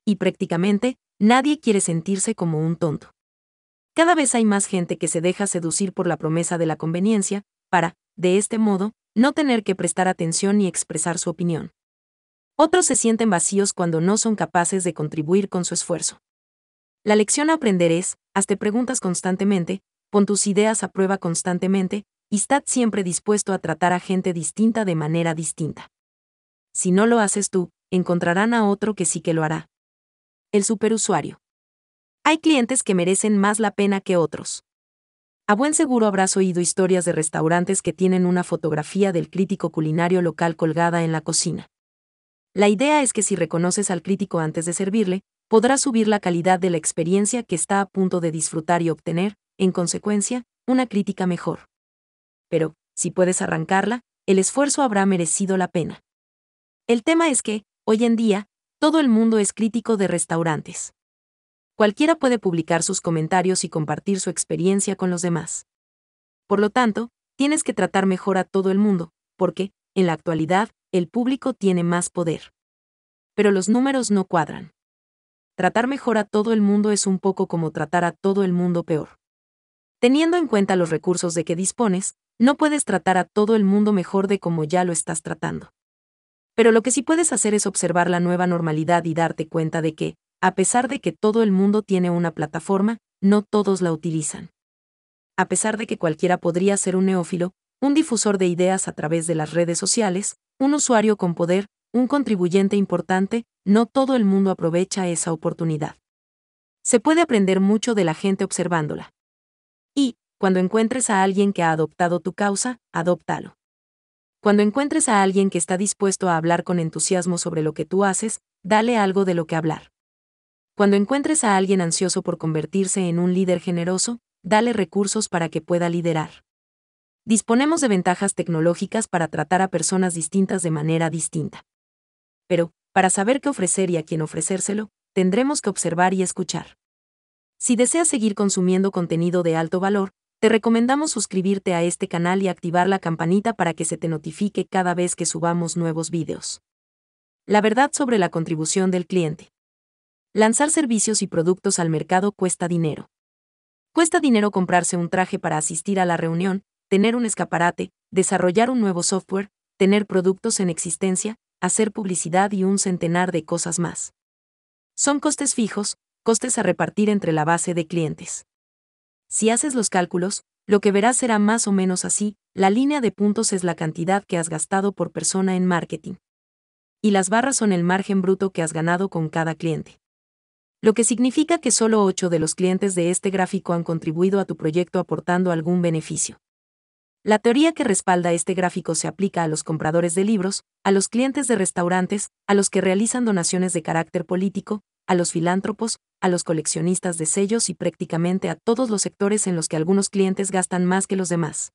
Y prácticamente, nadie quiere sentirse como un tonto. Cada vez hay más gente que se deja seducir por la promesa de la conveniencia, para, de este modo, no tener que prestar atención ni expresar su opinión. Otros se sienten vacíos cuando no son capaces de contribuir con su esfuerzo. La lección a aprender es, hazte preguntas constantemente, pon tus ideas a prueba constantemente, estad siempre dispuesto a tratar a gente distinta de manera distinta. Si no lo haces tú, encontrarán a otro que sí que lo hará. El superusuario. Hay clientes que merecen más la pena que otros. A buen seguro habrás oído historias de restaurantes que tienen una fotografía del crítico culinario local colgada en la cocina. La idea es que si reconoces al crítico antes de servirle, podrás subir la calidad de la experiencia que está a punto de disfrutar y obtener, en consecuencia, una crítica mejor pero, si puedes arrancarla, el esfuerzo habrá merecido la pena. El tema es que, hoy en día, todo el mundo es crítico de restaurantes. Cualquiera puede publicar sus comentarios y compartir su experiencia con los demás. Por lo tanto, tienes que tratar mejor a todo el mundo, porque, en la actualidad, el público tiene más poder. Pero los números no cuadran. Tratar mejor a todo el mundo es un poco como tratar a todo el mundo peor. Teniendo en cuenta los recursos de que dispones, no puedes tratar a todo el mundo mejor de como ya lo estás tratando. Pero lo que sí puedes hacer es observar la nueva normalidad y darte cuenta de que, a pesar de que todo el mundo tiene una plataforma, no todos la utilizan. A pesar de que cualquiera podría ser un neófilo, un difusor de ideas a través de las redes sociales, un usuario con poder, un contribuyente importante, no todo el mundo aprovecha esa oportunidad. Se puede aprender mucho de la gente observándola. Y, cuando encuentres a alguien que ha adoptado tu causa, adóptalo. Cuando encuentres a alguien que está dispuesto a hablar con entusiasmo sobre lo que tú haces, dale algo de lo que hablar. Cuando encuentres a alguien ansioso por convertirse en un líder generoso, dale recursos para que pueda liderar. Disponemos de ventajas tecnológicas para tratar a personas distintas de manera distinta. Pero, para saber qué ofrecer y a quién ofrecérselo, tendremos que observar y escuchar. Si deseas seguir consumiendo contenido de alto valor, te recomendamos suscribirte a este canal y activar la campanita para que se te notifique cada vez que subamos nuevos vídeos. La verdad sobre la contribución del cliente. Lanzar servicios y productos al mercado cuesta dinero. Cuesta dinero comprarse un traje para asistir a la reunión, tener un escaparate, desarrollar un nuevo software, tener productos en existencia, hacer publicidad y un centenar de cosas más. Son costes fijos, costes a repartir entre la base de clientes. Si haces los cálculos, lo que verás será más o menos así, la línea de puntos es la cantidad que has gastado por persona en marketing. Y las barras son el margen bruto que has ganado con cada cliente. Lo que significa que solo 8 de los clientes de este gráfico han contribuido a tu proyecto aportando algún beneficio. La teoría que respalda este gráfico se aplica a los compradores de libros, a los clientes de restaurantes, a los que realizan donaciones de carácter político, a los filántropos, a los coleccionistas de sellos y prácticamente a todos los sectores en los que algunos clientes gastan más que los demás.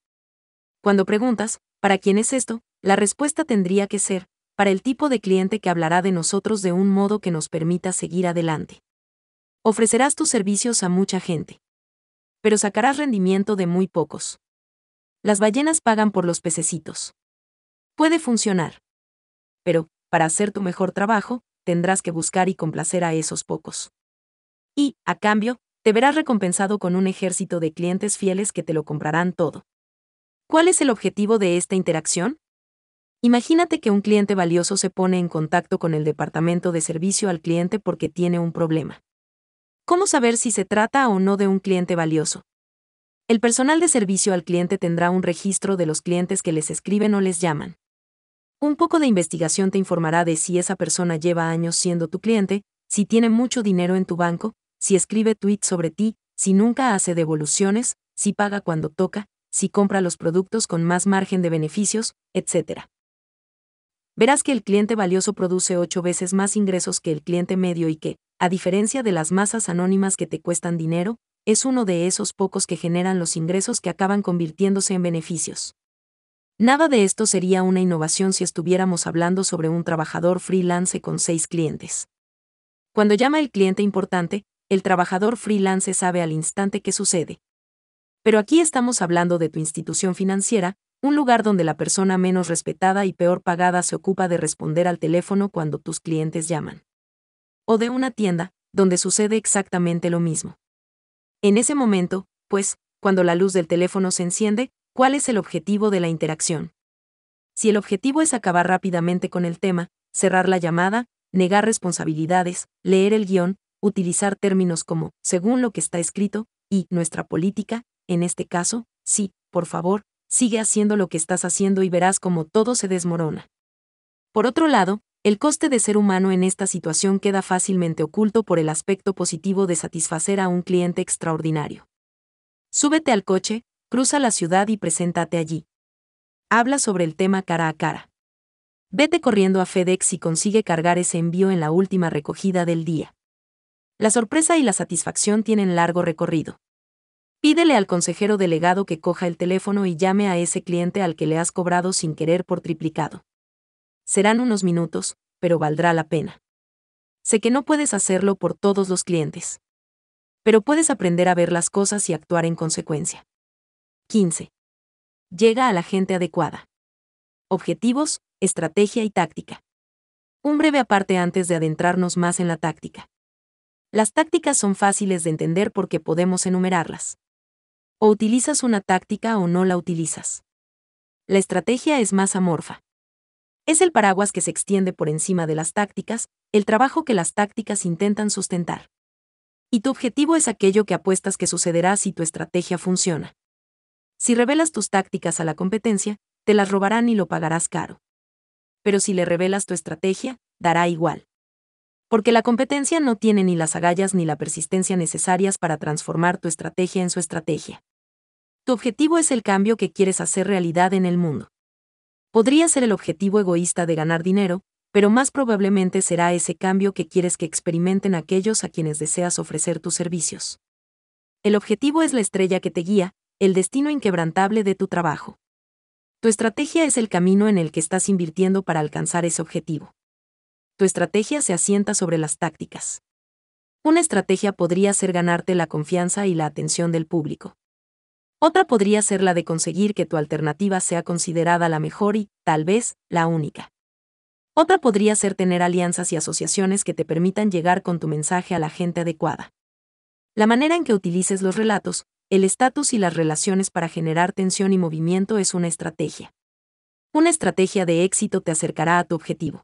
Cuando preguntas, ¿para quién es esto? La respuesta tendría que ser, para el tipo de cliente que hablará de nosotros de un modo que nos permita seguir adelante. Ofrecerás tus servicios a mucha gente. Pero sacarás rendimiento de muy pocos. Las ballenas pagan por los pececitos. Puede funcionar. Pero, para hacer tu mejor trabajo, tendrás que buscar y complacer a esos pocos y, a cambio, te verás recompensado con un ejército de clientes fieles que te lo comprarán todo. ¿Cuál es el objetivo de esta interacción? Imagínate que un cliente valioso se pone en contacto con el departamento de servicio al cliente porque tiene un problema. ¿Cómo saber si se trata o no de un cliente valioso? El personal de servicio al cliente tendrá un registro de los clientes que les escriben o les llaman. Un poco de investigación te informará de si esa persona lleva años siendo tu cliente, si tiene mucho dinero en tu banco, si escribe tweets sobre ti, si nunca hace devoluciones, si paga cuando toca, si compra los productos con más margen de beneficios, etc. Verás que el cliente valioso produce ocho veces más ingresos que el cliente medio y que, a diferencia de las masas anónimas que te cuestan dinero, es uno de esos pocos que generan los ingresos que acaban convirtiéndose en beneficios. Nada de esto sería una innovación si estuviéramos hablando sobre un trabajador freelance con seis clientes. Cuando llama el cliente importante, el trabajador freelance sabe al instante qué sucede. Pero aquí estamos hablando de tu institución financiera, un lugar donde la persona menos respetada y peor pagada se ocupa de responder al teléfono cuando tus clientes llaman. O de una tienda, donde sucede exactamente lo mismo. En ese momento, pues, cuando la luz del teléfono se enciende, ¿cuál es el objetivo de la interacción? Si el objetivo es acabar rápidamente con el tema, cerrar la llamada, negar responsabilidades, leer el guión, utilizar términos como, según lo que está escrito, y nuestra política, en este caso, sí, por favor, sigue haciendo lo que estás haciendo y verás como todo se desmorona. Por otro lado, el coste de ser humano en esta situación queda fácilmente oculto por el aspecto positivo de satisfacer a un cliente extraordinario. Súbete al coche, cruza la ciudad y preséntate allí. Habla sobre el tema cara a cara. Vete corriendo a FedEx y consigue cargar ese envío en la última recogida del día. La sorpresa y la satisfacción tienen largo recorrido. Pídele al consejero delegado que coja el teléfono y llame a ese cliente al que le has cobrado sin querer por triplicado. Serán unos minutos, pero valdrá la pena. Sé que no puedes hacerlo por todos los clientes. Pero puedes aprender a ver las cosas y actuar en consecuencia. 15. Llega a la gente adecuada. Objetivos, estrategia y táctica. Un breve aparte antes de adentrarnos más en la táctica. Las tácticas son fáciles de entender porque podemos enumerarlas. O utilizas una táctica o no la utilizas. La estrategia es más amorfa. Es el paraguas que se extiende por encima de las tácticas, el trabajo que las tácticas intentan sustentar. Y tu objetivo es aquello que apuestas que sucederá si tu estrategia funciona. Si revelas tus tácticas a la competencia, te las robarán y lo pagarás caro. Pero si le revelas tu estrategia, dará igual porque la competencia no tiene ni las agallas ni la persistencia necesarias para transformar tu estrategia en su estrategia. Tu objetivo es el cambio que quieres hacer realidad en el mundo. Podría ser el objetivo egoísta de ganar dinero, pero más probablemente será ese cambio que quieres que experimenten aquellos a quienes deseas ofrecer tus servicios. El objetivo es la estrella que te guía, el destino inquebrantable de tu trabajo. Tu estrategia es el camino en el que estás invirtiendo para alcanzar ese objetivo tu estrategia se asienta sobre las tácticas. Una estrategia podría ser ganarte la confianza y la atención del público. Otra podría ser la de conseguir que tu alternativa sea considerada la mejor y, tal vez, la única. Otra podría ser tener alianzas y asociaciones que te permitan llegar con tu mensaje a la gente adecuada. La manera en que utilices los relatos, el estatus y las relaciones para generar tensión y movimiento es una estrategia. Una estrategia de éxito te acercará a tu objetivo.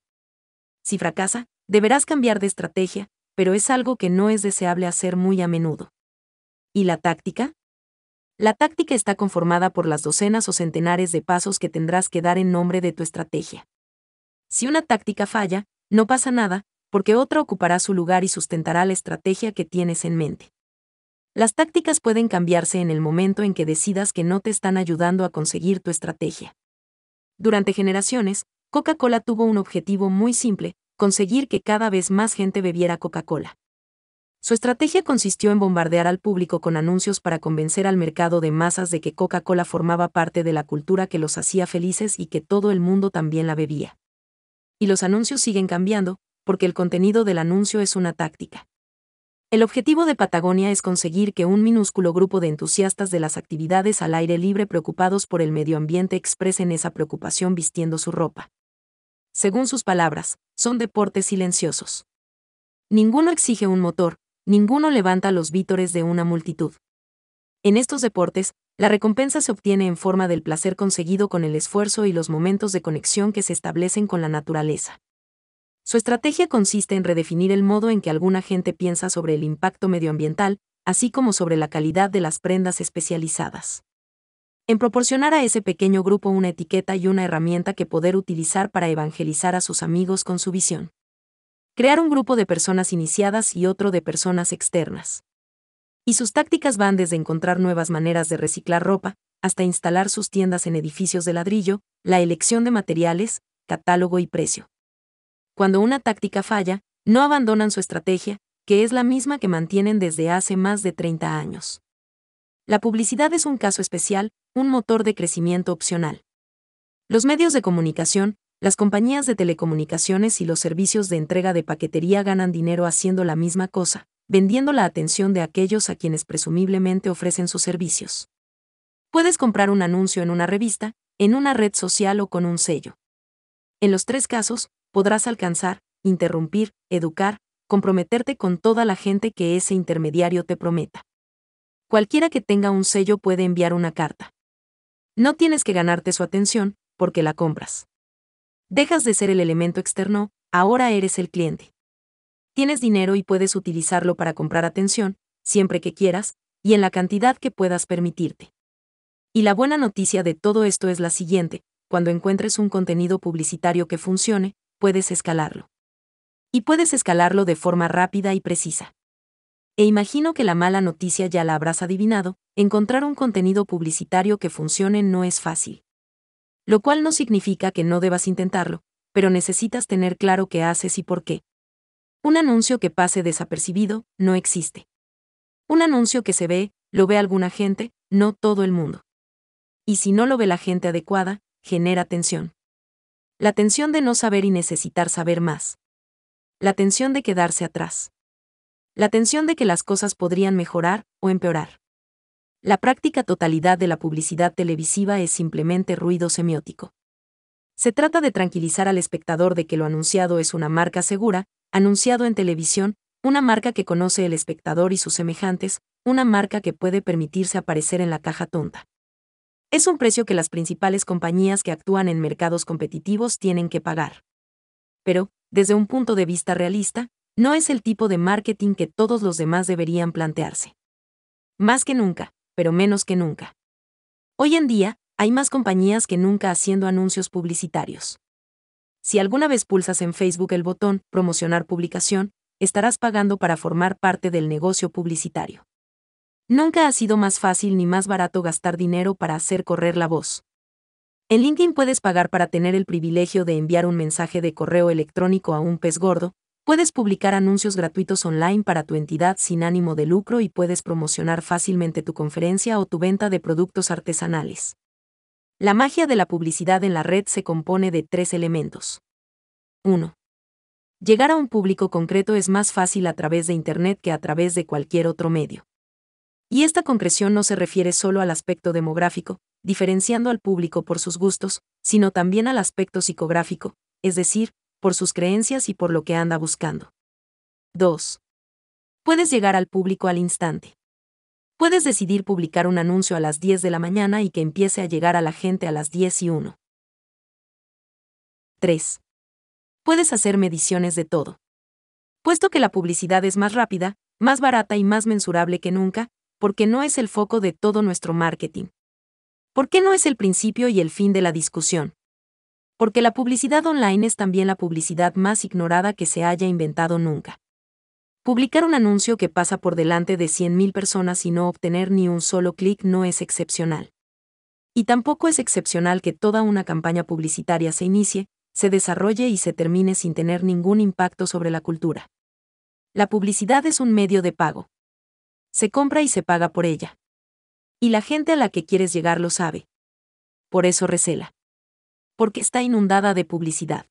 Si fracasa, deberás cambiar de estrategia, pero es algo que no es deseable hacer muy a menudo. ¿Y la táctica? La táctica está conformada por las docenas o centenares de pasos que tendrás que dar en nombre de tu estrategia. Si una táctica falla, no pasa nada, porque otra ocupará su lugar y sustentará la estrategia que tienes en mente. Las tácticas pueden cambiarse en el momento en que decidas que no te están ayudando a conseguir tu estrategia. Durante generaciones, Coca-Cola tuvo un objetivo muy simple, conseguir que cada vez más gente bebiera Coca-Cola. Su estrategia consistió en bombardear al público con anuncios para convencer al mercado de masas de que Coca-Cola formaba parte de la cultura que los hacía felices y que todo el mundo también la bebía. Y los anuncios siguen cambiando, porque el contenido del anuncio es una táctica. El objetivo de Patagonia es conseguir que un minúsculo grupo de entusiastas de las actividades al aire libre preocupados por el medio ambiente expresen esa preocupación vistiendo su ropa según sus palabras, son deportes silenciosos. Ninguno exige un motor, ninguno levanta los vítores de una multitud. En estos deportes, la recompensa se obtiene en forma del placer conseguido con el esfuerzo y los momentos de conexión que se establecen con la naturaleza. Su estrategia consiste en redefinir el modo en que alguna gente piensa sobre el impacto medioambiental, así como sobre la calidad de las prendas especializadas en proporcionar a ese pequeño grupo una etiqueta y una herramienta que poder utilizar para evangelizar a sus amigos con su visión. Crear un grupo de personas iniciadas y otro de personas externas. Y sus tácticas van desde encontrar nuevas maneras de reciclar ropa, hasta instalar sus tiendas en edificios de ladrillo, la elección de materiales, catálogo y precio. Cuando una táctica falla, no abandonan su estrategia, que es la misma que mantienen desde hace más de 30 años. La publicidad es un caso especial un motor de crecimiento opcional. Los medios de comunicación, las compañías de telecomunicaciones y los servicios de entrega de paquetería ganan dinero haciendo la misma cosa, vendiendo la atención de aquellos a quienes presumiblemente ofrecen sus servicios. Puedes comprar un anuncio en una revista, en una red social o con un sello. En los tres casos, podrás alcanzar, interrumpir, educar, comprometerte con toda la gente que ese intermediario te prometa. Cualquiera que tenga un sello puede enviar una carta. No tienes que ganarte su atención, porque la compras. Dejas de ser el elemento externo, ahora eres el cliente. Tienes dinero y puedes utilizarlo para comprar atención, siempre que quieras, y en la cantidad que puedas permitirte. Y la buena noticia de todo esto es la siguiente, cuando encuentres un contenido publicitario que funcione, puedes escalarlo. Y puedes escalarlo de forma rápida y precisa e imagino que la mala noticia ya la habrás adivinado, encontrar un contenido publicitario que funcione no es fácil. Lo cual no significa que no debas intentarlo, pero necesitas tener claro qué haces y por qué. Un anuncio que pase desapercibido no existe. Un anuncio que se ve, lo ve alguna gente, no todo el mundo. Y si no lo ve la gente adecuada, genera tensión. La tensión de no saber y necesitar saber más. La tensión de quedarse atrás la tensión de que las cosas podrían mejorar o empeorar. La práctica totalidad de la publicidad televisiva es simplemente ruido semiótico. Se trata de tranquilizar al espectador de que lo anunciado es una marca segura, anunciado en televisión, una marca que conoce el espectador y sus semejantes, una marca que puede permitirse aparecer en la caja tonta. Es un precio que las principales compañías que actúan en mercados competitivos tienen que pagar. Pero, desde un punto de vista realista, no es el tipo de marketing que todos los demás deberían plantearse. Más que nunca, pero menos que nunca. Hoy en día, hay más compañías que nunca haciendo anuncios publicitarios. Si alguna vez pulsas en Facebook el botón Promocionar publicación, estarás pagando para formar parte del negocio publicitario. Nunca ha sido más fácil ni más barato gastar dinero para hacer correr la voz. En LinkedIn puedes pagar para tener el privilegio de enviar un mensaje de correo electrónico a un pez gordo, Puedes publicar anuncios gratuitos online para tu entidad sin ánimo de lucro y puedes promocionar fácilmente tu conferencia o tu venta de productos artesanales. La magia de la publicidad en la red se compone de tres elementos. 1. Llegar a un público concreto es más fácil a través de Internet que a través de cualquier otro medio. Y esta concreción no se refiere solo al aspecto demográfico, diferenciando al público por sus gustos, sino también al aspecto psicográfico, es decir, por sus creencias y por lo que anda buscando. 2. Puedes llegar al público al instante. Puedes decidir publicar un anuncio a las 10 de la mañana y que empiece a llegar a la gente a las 10 y 1. 3. Puedes hacer mediciones de todo. Puesto que la publicidad es más rápida, más barata y más mensurable que nunca, porque no es el foco de todo nuestro marketing. ¿Por qué no es el principio y el fin de la discusión? porque la publicidad online es también la publicidad más ignorada que se haya inventado nunca. Publicar un anuncio que pasa por delante de 100.000 personas y no obtener ni un solo clic no es excepcional. Y tampoco es excepcional que toda una campaña publicitaria se inicie, se desarrolle y se termine sin tener ningún impacto sobre la cultura. La publicidad es un medio de pago. Se compra y se paga por ella. Y la gente a la que quieres llegar lo sabe. Por eso recela porque está inundada de publicidad.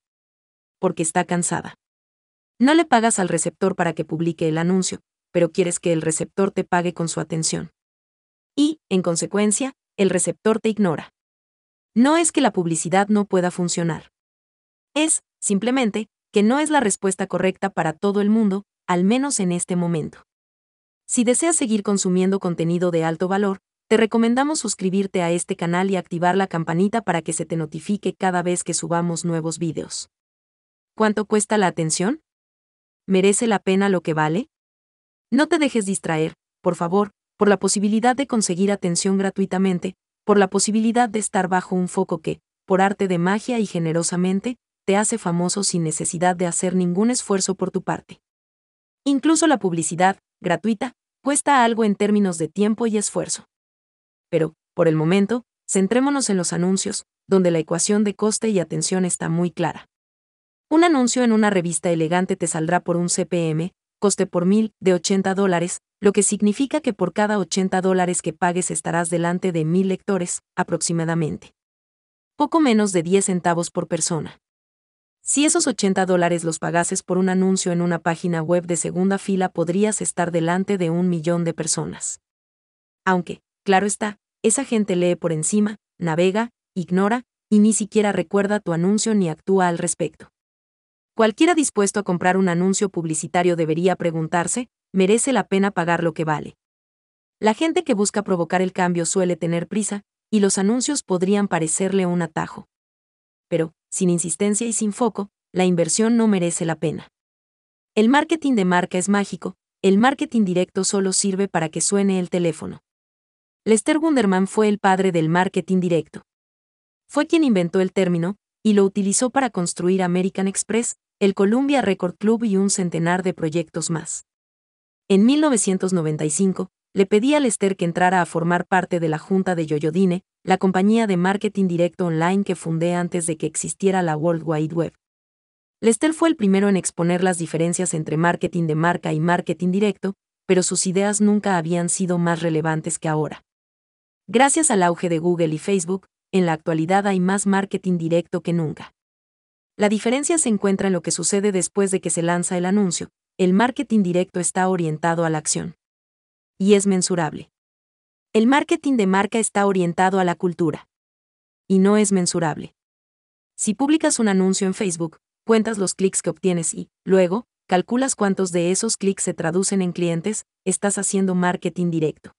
Porque está cansada. No le pagas al receptor para que publique el anuncio, pero quieres que el receptor te pague con su atención. Y, en consecuencia, el receptor te ignora. No es que la publicidad no pueda funcionar. Es, simplemente, que no es la respuesta correcta para todo el mundo, al menos en este momento. Si deseas seguir consumiendo contenido de alto valor, te recomendamos suscribirte a este canal y activar la campanita para que se te notifique cada vez que subamos nuevos vídeos. ¿Cuánto cuesta la atención? ¿Merece la pena lo que vale? No te dejes distraer, por favor, por la posibilidad de conseguir atención gratuitamente, por la posibilidad de estar bajo un foco que, por arte de magia y generosamente, te hace famoso sin necesidad de hacer ningún esfuerzo por tu parte. Incluso la publicidad, gratuita, cuesta algo en términos de tiempo y esfuerzo pero, por el momento, centrémonos en los anuncios, donde la ecuación de coste y atención está muy clara. Un anuncio en una revista elegante te saldrá por un CPM, coste por mil, de 80 dólares, lo que significa que por cada 80 dólares que pagues estarás delante de mil lectores, aproximadamente. Poco menos de 10 centavos por persona. Si esos 80 dólares los pagases por un anuncio en una página web de segunda fila podrías estar delante de un millón de personas. Aunque, claro está, esa gente lee por encima, navega, ignora, y ni siquiera recuerda tu anuncio ni actúa al respecto. Cualquiera dispuesto a comprar un anuncio publicitario debería preguntarse, ¿merece la pena pagar lo que vale? La gente que busca provocar el cambio suele tener prisa, y los anuncios podrían parecerle un atajo. Pero, sin insistencia y sin foco, la inversión no merece la pena. El marketing de marca es mágico, el marketing directo solo sirve para que suene el teléfono. Lester Wunderman fue el padre del marketing directo. Fue quien inventó el término, y lo utilizó para construir American Express, el Columbia Record Club y un centenar de proyectos más. En 1995, le pedí a Lester que entrara a formar parte de la junta de Yoyodine, la compañía de marketing directo online que fundé antes de que existiera la World Wide Web. Lester fue el primero en exponer las diferencias entre marketing de marca y marketing directo, pero sus ideas nunca habían sido más relevantes que ahora. Gracias al auge de Google y Facebook, en la actualidad hay más marketing directo que nunca. La diferencia se encuentra en lo que sucede después de que se lanza el anuncio. El marketing directo está orientado a la acción. Y es mensurable. El marketing de marca está orientado a la cultura. Y no es mensurable. Si publicas un anuncio en Facebook, cuentas los clics que obtienes y, luego, calculas cuántos de esos clics se traducen en clientes, estás haciendo marketing directo.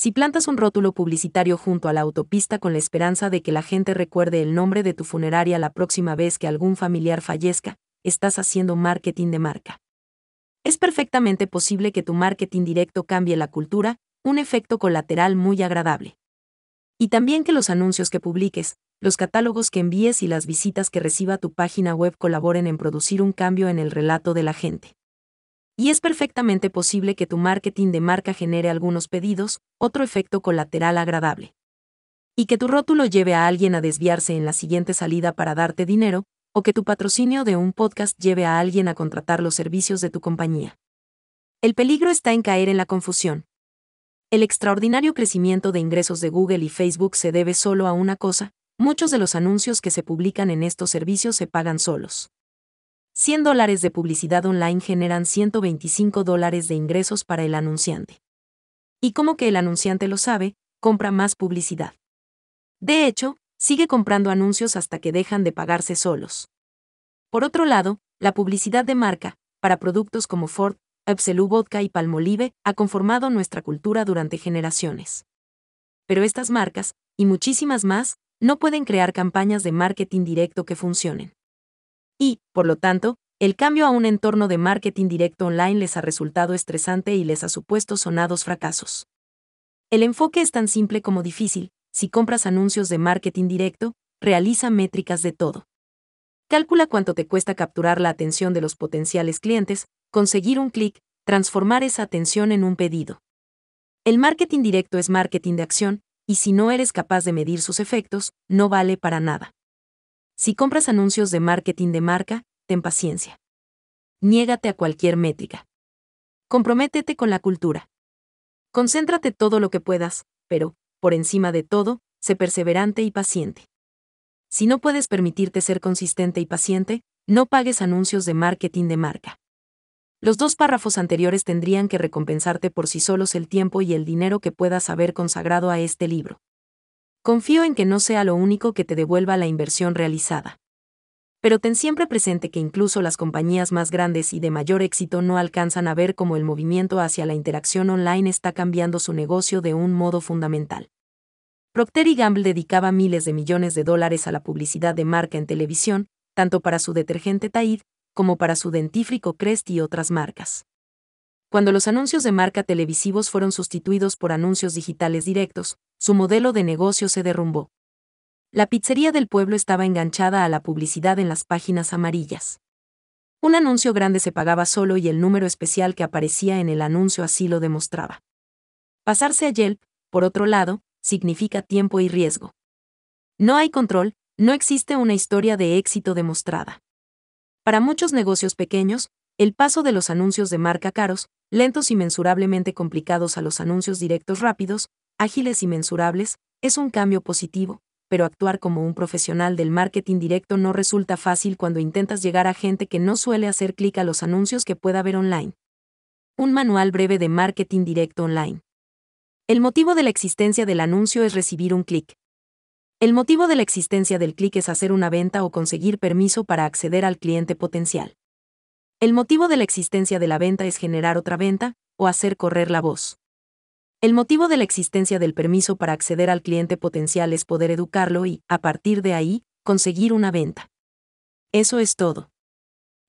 Si plantas un rótulo publicitario junto a la autopista con la esperanza de que la gente recuerde el nombre de tu funeraria la próxima vez que algún familiar fallezca, estás haciendo marketing de marca. Es perfectamente posible que tu marketing directo cambie la cultura, un efecto colateral muy agradable. Y también que los anuncios que publiques, los catálogos que envíes y las visitas que reciba tu página web colaboren en producir un cambio en el relato de la gente. Y es perfectamente posible que tu marketing de marca genere algunos pedidos, otro efecto colateral agradable. Y que tu rótulo lleve a alguien a desviarse en la siguiente salida para darte dinero, o que tu patrocinio de un podcast lleve a alguien a contratar los servicios de tu compañía. El peligro está en caer en la confusión. El extraordinario crecimiento de ingresos de Google y Facebook se debe solo a una cosa, muchos de los anuncios que se publican en estos servicios se pagan solos. 100 dólares de publicidad online generan 125 dólares de ingresos para el anunciante. Y como que el anunciante lo sabe, compra más publicidad. De hecho, sigue comprando anuncios hasta que dejan de pagarse solos. Por otro lado, la publicidad de marca, para productos como Ford, Absolut Vodka y Palmolive, ha conformado nuestra cultura durante generaciones. Pero estas marcas, y muchísimas más, no pueden crear campañas de marketing directo que funcionen y, por lo tanto, el cambio a un entorno de marketing directo online les ha resultado estresante y les ha supuesto sonados fracasos. El enfoque es tan simple como difícil, si compras anuncios de marketing directo, realiza métricas de todo. Calcula cuánto te cuesta capturar la atención de los potenciales clientes, conseguir un clic, transformar esa atención en un pedido. El marketing directo es marketing de acción, y si no eres capaz de medir sus efectos, no vale para nada. Si compras anuncios de marketing de marca, ten paciencia. Niégate a cualquier métrica. Comprométete con la cultura. Concéntrate todo lo que puedas, pero, por encima de todo, sé perseverante y paciente. Si no puedes permitirte ser consistente y paciente, no pagues anuncios de marketing de marca. Los dos párrafos anteriores tendrían que recompensarte por sí solos el tiempo y el dinero que puedas haber consagrado a este libro. Confío en que no sea lo único que te devuelva la inversión realizada. Pero ten siempre presente que incluso las compañías más grandes y de mayor éxito no alcanzan a ver cómo el movimiento hacia la interacción online está cambiando su negocio de un modo fundamental. Procter Gamble dedicaba miles de millones de dólares a la publicidad de marca en televisión, tanto para su detergente Tide como para su dentífrico Crest y otras marcas. Cuando los anuncios de marca televisivos fueron sustituidos por anuncios digitales directos, su modelo de negocio se derrumbó. La pizzería del pueblo estaba enganchada a la publicidad en las páginas amarillas. Un anuncio grande se pagaba solo y el número especial que aparecía en el anuncio así lo demostraba. Pasarse a Yelp, por otro lado, significa tiempo y riesgo. No hay control, no existe una historia de éxito demostrada. Para muchos negocios pequeños, el paso de los anuncios de marca caros lentos y mensurablemente complicados a los anuncios directos rápidos, ágiles y mensurables, es un cambio positivo, pero actuar como un profesional del marketing directo no resulta fácil cuando intentas llegar a gente que no suele hacer clic a los anuncios que pueda ver online. Un manual breve de marketing directo online. El motivo de la existencia del anuncio es recibir un clic. El motivo de la existencia del clic es hacer una venta o conseguir permiso para acceder al cliente potencial. El motivo de la existencia de la venta es generar otra venta, o hacer correr la voz. El motivo de la existencia del permiso para acceder al cliente potencial es poder educarlo y, a partir de ahí, conseguir una venta. Eso es todo.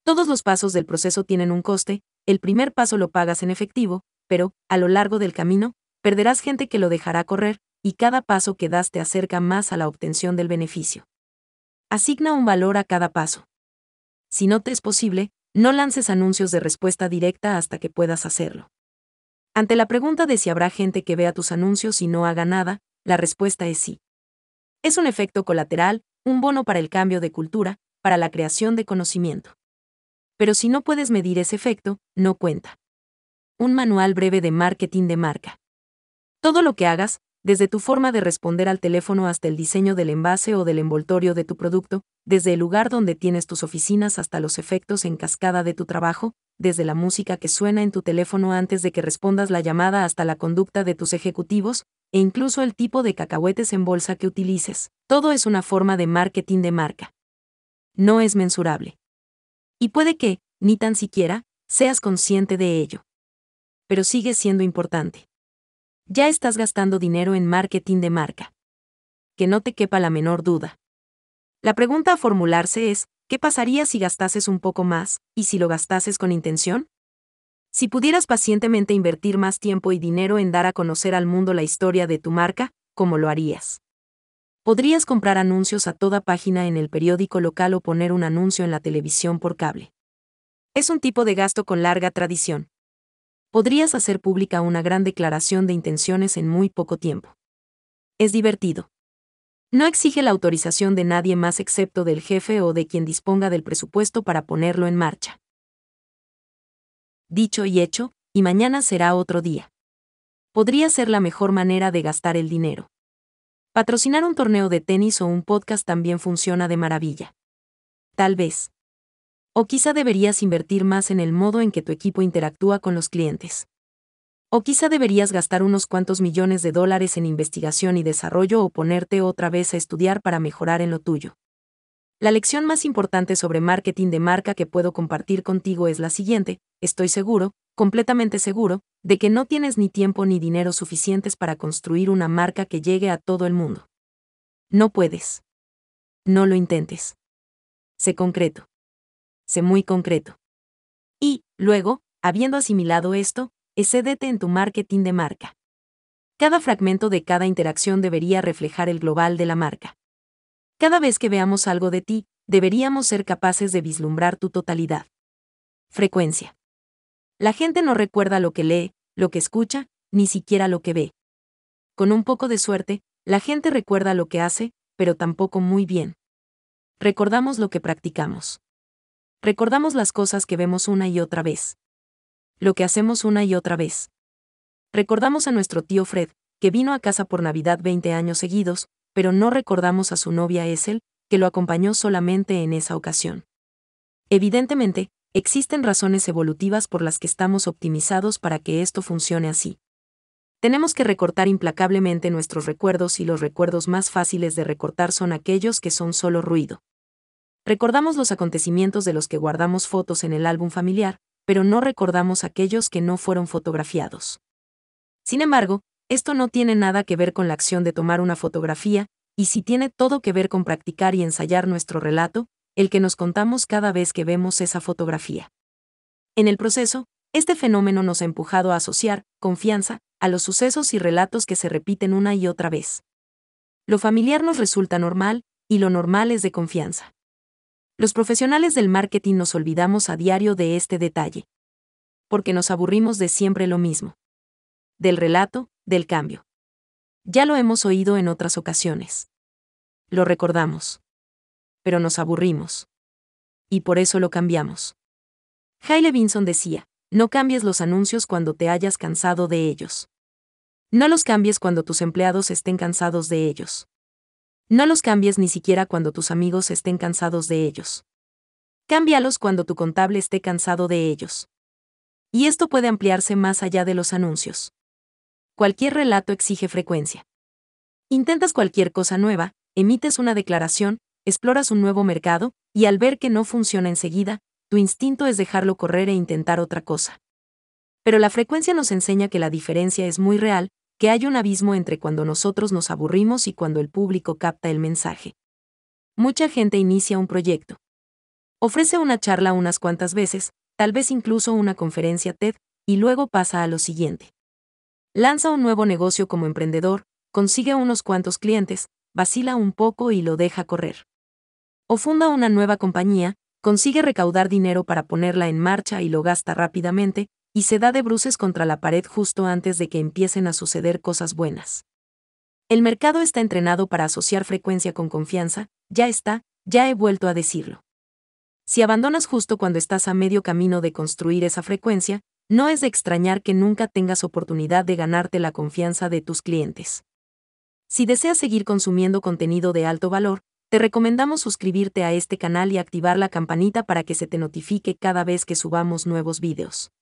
Todos los pasos del proceso tienen un coste, el primer paso lo pagas en efectivo, pero, a lo largo del camino, perderás gente que lo dejará correr, y cada paso que das te acerca más a la obtención del beneficio. Asigna un valor a cada paso. Si no te es posible, no lances anuncios de respuesta directa hasta que puedas hacerlo. Ante la pregunta de si habrá gente que vea tus anuncios y no haga nada, la respuesta es sí. Es un efecto colateral, un bono para el cambio de cultura, para la creación de conocimiento. Pero si no puedes medir ese efecto, no cuenta. Un manual breve de marketing de marca. Todo lo que hagas, desde tu forma de responder al teléfono hasta el diseño del envase o del envoltorio de tu producto, desde el lugar donde tienes tus oficinas hasta los efectos en cascada de tu trabajo, desde la música que suena en tu teléfono antes de que respondas la llamada hasta la conducta de tus ejecutivos, e incluso el tipo de cacahuetes en bolsa que utilices. Todo es una forma de marketing de marca. No es mensurable. Y puede que, ni tan siquiera, seas consciente de ello. Pero sigue siendo importante. Ya estás gastando dinero en marketing de marca. Que no te quepa la menor duda. La pregunta a formularse es, ¿qué pasaría si gastases un poco más, y si lo gastases con intención? Si pudieras pacientemente invertir más tiempo y dinero en dar a conocer al mundo la historia de tu marca, ¿cómo lo harías? Podrías comprar anuncios a toda página en el periódico local o poner un anuncio en la televisión por cable. Es un tipo de gasto con larga tradición podrías hacer pública una gran declaración de intenciones en muy poco tiempo. Es divertido. No exige la autorización de nadie más excepto del jefe o de quien disponga del presupuesto para ponerlo en marcha. Dicho y hecho, y mañana será otro día. Podría ser la mejor manera de gastar el dinero. Patrocinar un torneo de tenis o un podcast también funciona de maravilla. Tal vez. O quizá deberías invertir más en el modo en que tu equipo interactúa con los clientes. O quizá deberías gastar unos cuantos millones de dólares en investigación y desarrollo o ponerte otra vez a estudiar para mejorar en lo tuyo. La lección más importante sobre marketing de marca que puedo compartir contigo es la siguiente, estoy seguro, completamente seguro, de que no tienes ni tiempo ni dinero suficientes para construir una marca que llegue a todo el mundo. No puedes. No lo intentes. Sé concreto sé muy concreto. Y, luego, habiendo asimilado esto, excédete en tu marketing de marca. Cada fragmento de cada interacción debería reflejar el global de la marca. Cada vez que veamos algo de ti, deberíamos ser capaces de vislumbrar tu totalidad. Frecuencia. La gente no recuerda lo que lee, lo que escucha, ni siquiera lo que ve. Con un poco de suerte, la gente recuerda lo que hace, pero tampoco muy bien. Recordamos lo que practicamos. Recordamos las cosas que vemos una y otra vez. Lo que hacemos una y otra vez. Recordamos a nuestro tío Fred, que vino a casa por Navidad 20 años seguidos, pero no recordamos a su novia Essel, que lo acompañó solamente en esa ocasión. Evidentemente, existen razones evolutivas por las que estamos optimizados para que esto funcione así. Tenemos que recortar implacablemente nuestros recuerdos y los recuerdos más fáciles de recortar son aquellos que son solo ruido. Recordamos los acontecimientos de los que guardamos fotos en el álbum familiar, pero no recordamos aquellos que no fueron fotografiados. Sin embargo, esto no tiene nada que ver con la acción de tomar una fotografía, y sí tiene todo que ver con practicar y ensayar nuestro relato, el que nos contamos cada vez que vemos esa fotografía. En el proceso, este fenómeno nos ha empujado a asociar, confianza, a los sucesos y relatos que se repiten una y otra vez. Lo familiar nos resulta normal, y lo normal es de confianza. Los profesionales del marketing nos olvidamos a diario de este detalle. Porque nos aburrimos de siempre lo mismo. Del relato, del cambio. Ya lo hemos oído en otras ocasiones. Lo recordamos. Pero nos aburrimos. Y por eso lo cambiamos. Jay Levinson decía, no cambies los anuncios cuando te hayas cansado de ellos. No los cambies cuando tus empleados estén cansados de ellos. No los cambies ni siquiera cuando tus amigos estén cansados de ellos. Cámbialos cuando tu contable esté cansado de ellos. Y esto puede ampliarse más allá de los anuncios. Cualquier relato exige frecuencia. Intentas cualquier cosa nueva, emites una declaración, exploras un nuevo mercado, y al ver que no funciona enseguida, tu instinto es dejarlo correr e intentar otra cosa. Pero la frecuencia nos enseña que la diferencia es muy real, que hay un abismo entre cuando nosotros nos aburrimos y cuando el público capta el mensaje. Mucha gente inicia un proyecto. Ofrece una charla unas cuantas veces, tal vez incluso una conferencia TED, y luego pasa a lo siguiente. Lanza un nuevo negocio como emprendedor, consigue unos cuantos clientes, vacila un poco y lo deja correr. O funda una nueva compañía, consigue recaudar dinero para ponerla en marcha y lo gasta rápidamente, y se da de bruces contra la pared justo antes de que empiecen a suceder cosas buenas. El mercado está entrenado para asociar frecuencia con confianza, ya está, ya he vuelto a decirlo. Si abandonas justo cuando estás a medio camino de construir esa frecuencia, no es de extrañar que nunca tengas oportunidad de ganarte la confianza de tus clientes. Si deseas seguir consumiendo contenido de alto valor, te recomendamos suscribirte a este canal y activar la campanita para que se te notifique cada vez que subamos nuevos vídeos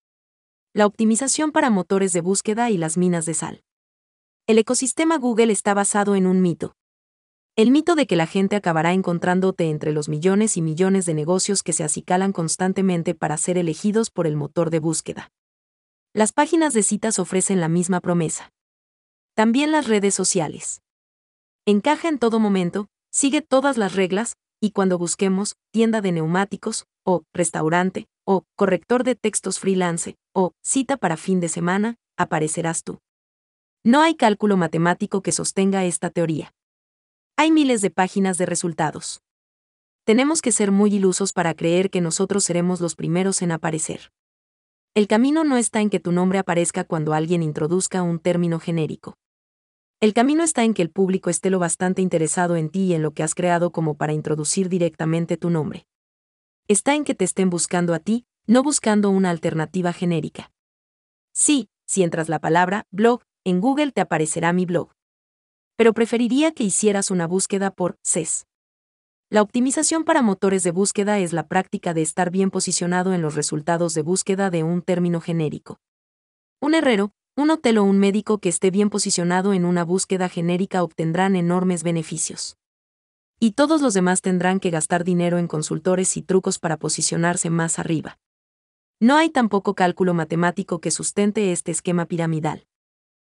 la optimización para motores de búsqueda y las minas de sal. El ecosistema Google está basado en un mito. El mito de que la gente acabará encontrándote entre los millones y millones de negocios que se acicalan constantemente para ser elegidos por el motor de búsqueda. Las páginas de citas ofrecen la misma promesa. También las redes sociales. Encaja en todo momento, sigue todas las reglas, y cuando busquemos tienda de neumáticos, o restaurante, o corrector de textos freelance, o cita para fin de semana, aparecerás tú. No hay cálculo matemático que sostenga esta teoría. Hay miles de páginas de resultados. Tenemos que ser muy ilusos para creer que nosotros seremos los primeros en aparecer. El camino no está en que tu nombre aparezca cuando alguien introduzca un término genérico. El camino está en que el público esté lo bastante interesado en ti y en lo que has creado como para introducir directamente tu nombre. Está en que te estén buscando a ti, no buscando una alternativa genérica. Sí, si entras la palabra blog, en Google te aparecerá mi blog. Pero preferiría que hicieras una búsqueda por ses. La optimización para motores de búsqueda es la práctica de estar bien posicionado en los resultados de búsqueda de un término genérico. Un herrero, un hotel o un médico que esté bien posicionado en una búsqueda genérica obtendrán enormes beneficios. Y todos los demás tendrán que gastar dinero en consultores y trucos para posicionarse más arriba. No hay tampoco cálculo matemático que sustente este esquema piramidal.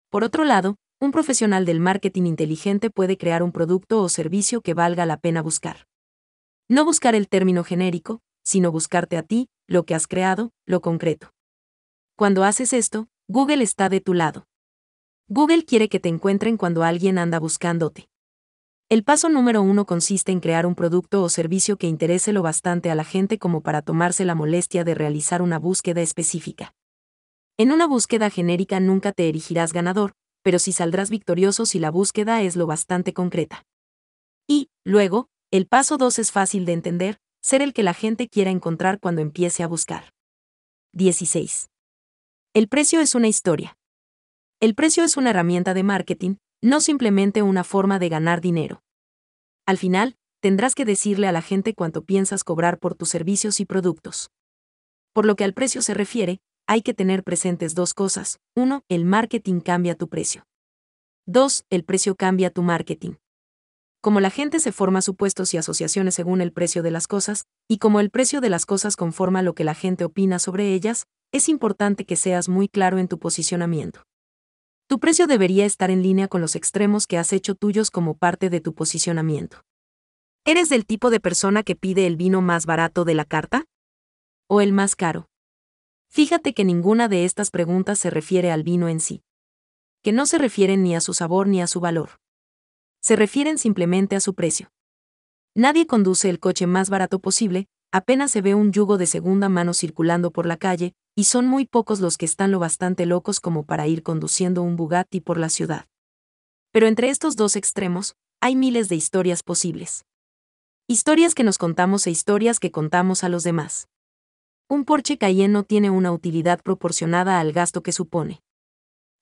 Por otro lado, un profesional del marketing inteligente puede crear un producto o servicio que valga la pena buscar. No buscar el término genérico, sino buscarte a ti, lo que has creado, lo concreto. Cuando haces esto, Google está de tu lado. Google quiere que te encuentren cuando alguien anda buscándote. El paso número uno consiste en crear un producto o servicio que interese lo bastante a la gente como para tomarse la molestia de realizar una búsqueda específica. En una búsqueda genérica nunca te erigirás ganador, pero si saldrás victorioso si la búsqueda es lo bastante concreta. Y, luego, el paso 2 es fácil de entender, ser el que la gente quiera encontrar cuando empiece a buscar. 16. El precio es una historia. El precio es una herramienta de marketing, no simplemente una forma de ganar dinero. Al final, tendrás que decirle a la gente cuánto piensas cobrar por tus servicios y productos. Por lo que al precio se refiere, hay que tener presentes dos cosas. 1. El marketing cambia tu precio. 2. El precio cambia tu marketing. Como la gente se forma supuestos y asociaciones según el precio de las cosas, y como el precio de las cosas conforma lo que la gente opina sobre ellas, es importante que seas muy claro en tu posicionamiento. Tu precio debería estar en línea con los extremos que has hecho tuyos como parte de tu posicionamiento. ¿Eres del tipo de persona que pide el vino más barato de la carta? ¿O el más caro? Fíjate que ninguna de estas preguntas se refiere al vino en sí. Que no se refieren ni a su sabor ni a su valor. Se refieren simplemente a su precio. Nadie conduce el coche más barato posible, apenas se ve un yugo de segunda mano circulando por la calle, y son muy pocos los que están lo bastante locos como para ir conduciendo un Bugatti por la ciudad. Pero entre estos dos extremos, hay miles de historias posibles. Historias que nos contamos e historias que contamos a los demás. Un Porsche Cayenne no tiene una utilidad proporcionada al gasto que supone.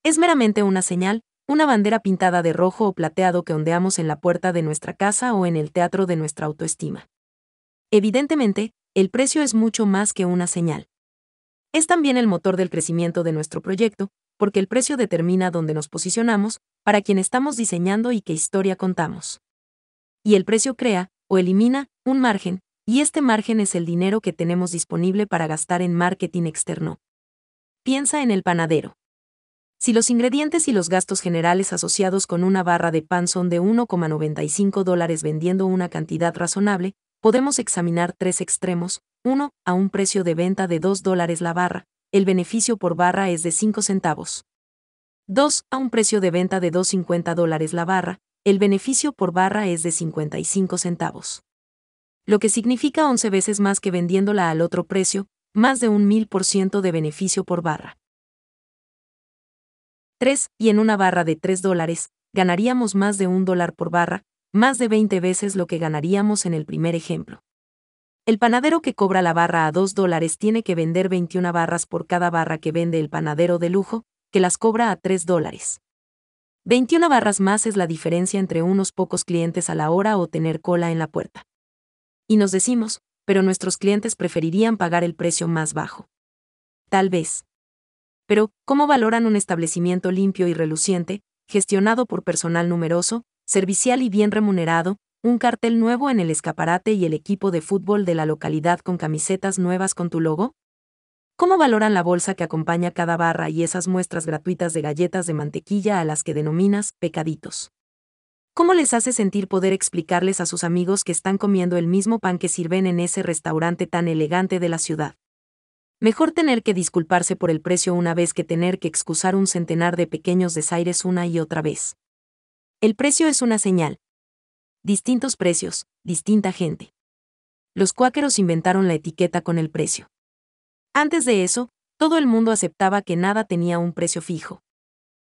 Es meramente una señal, una bandera pintada de rojo o plateado que ondeamos en la puerta de nuestra casa o en el teatro de nuestra autoestima. Evidentemente, el precio es mucho más que una señal. Es también el motor del crecimiento de nuestro proyecto, porque el precio determina dónde nos posicionamos, para quién estamos diseñando y qué historia contamos. Y el precio crea, o elimina, un margen, y este margen es el dinero que tenemos disponible para gastar en marketing externo. Piensa en el panadero. Si los ingredientes y los gastos generales asociados con una barra de pan son de 1,95 dólares vendiendo una cantidad razonable, podemos examinar tres extremos, uno, a un precio de venta de 2 dólares la barra, el beneficio por barra es de 5 centavos. 2. A un precio de venta de 2,50 dólares la barra, el beneficio por barra es de 55 centavos. Lo que significa 11 veces más que vendiéndola al otro precio, más de un 1000% de beneficio por barra. 3. Y en una barra de 3 dólares, ganaríamos más de un dólar por barra, más de 20 veces lo que ganaríamos en el primer ejemplo. El panadero que cobra la barra a 2 dólares tiene que vender 21 barras por cada barra que vende el panadero de lujo, que las cobra a 3 dólares. 21 barras más es la diferencia entre unos pocos clientes a la hora o tener cola en la puerta. Y nos decimos, pero nuestros clientes preferirían pagar el precio más bajo. Tal vez. Pero, ¿cómo valoran un establecimiento limpio y reluciente, gestionado por personal numeroso, servicial y bien remunerado, un cartel nuevo en el escaparate y el equipo de fútbol de la localidad con camisetas nuevas con tu logo? ¿Cómo valoran la bolsa que acompaña cada barra y esas muestras gratuitas de galletas de mantequilla a las que denominas pecaditos? ¿Cómo les hace sentir poder explicarles a sus amigos que están comiendo el mismo pan que sirven en ese restaurante tan elegante de la ciudad? Mejor tener que disculparse por el precio una vez que tener que excusar un centenar de pequeños desaires una y otra vez. El precio es una señal. Distintos precios, distinta gente. Los cuáqueros inventaron la etiqueta con el precio. Antes de eso, todo el mundo aceptaba que nada tenía un precio fijo.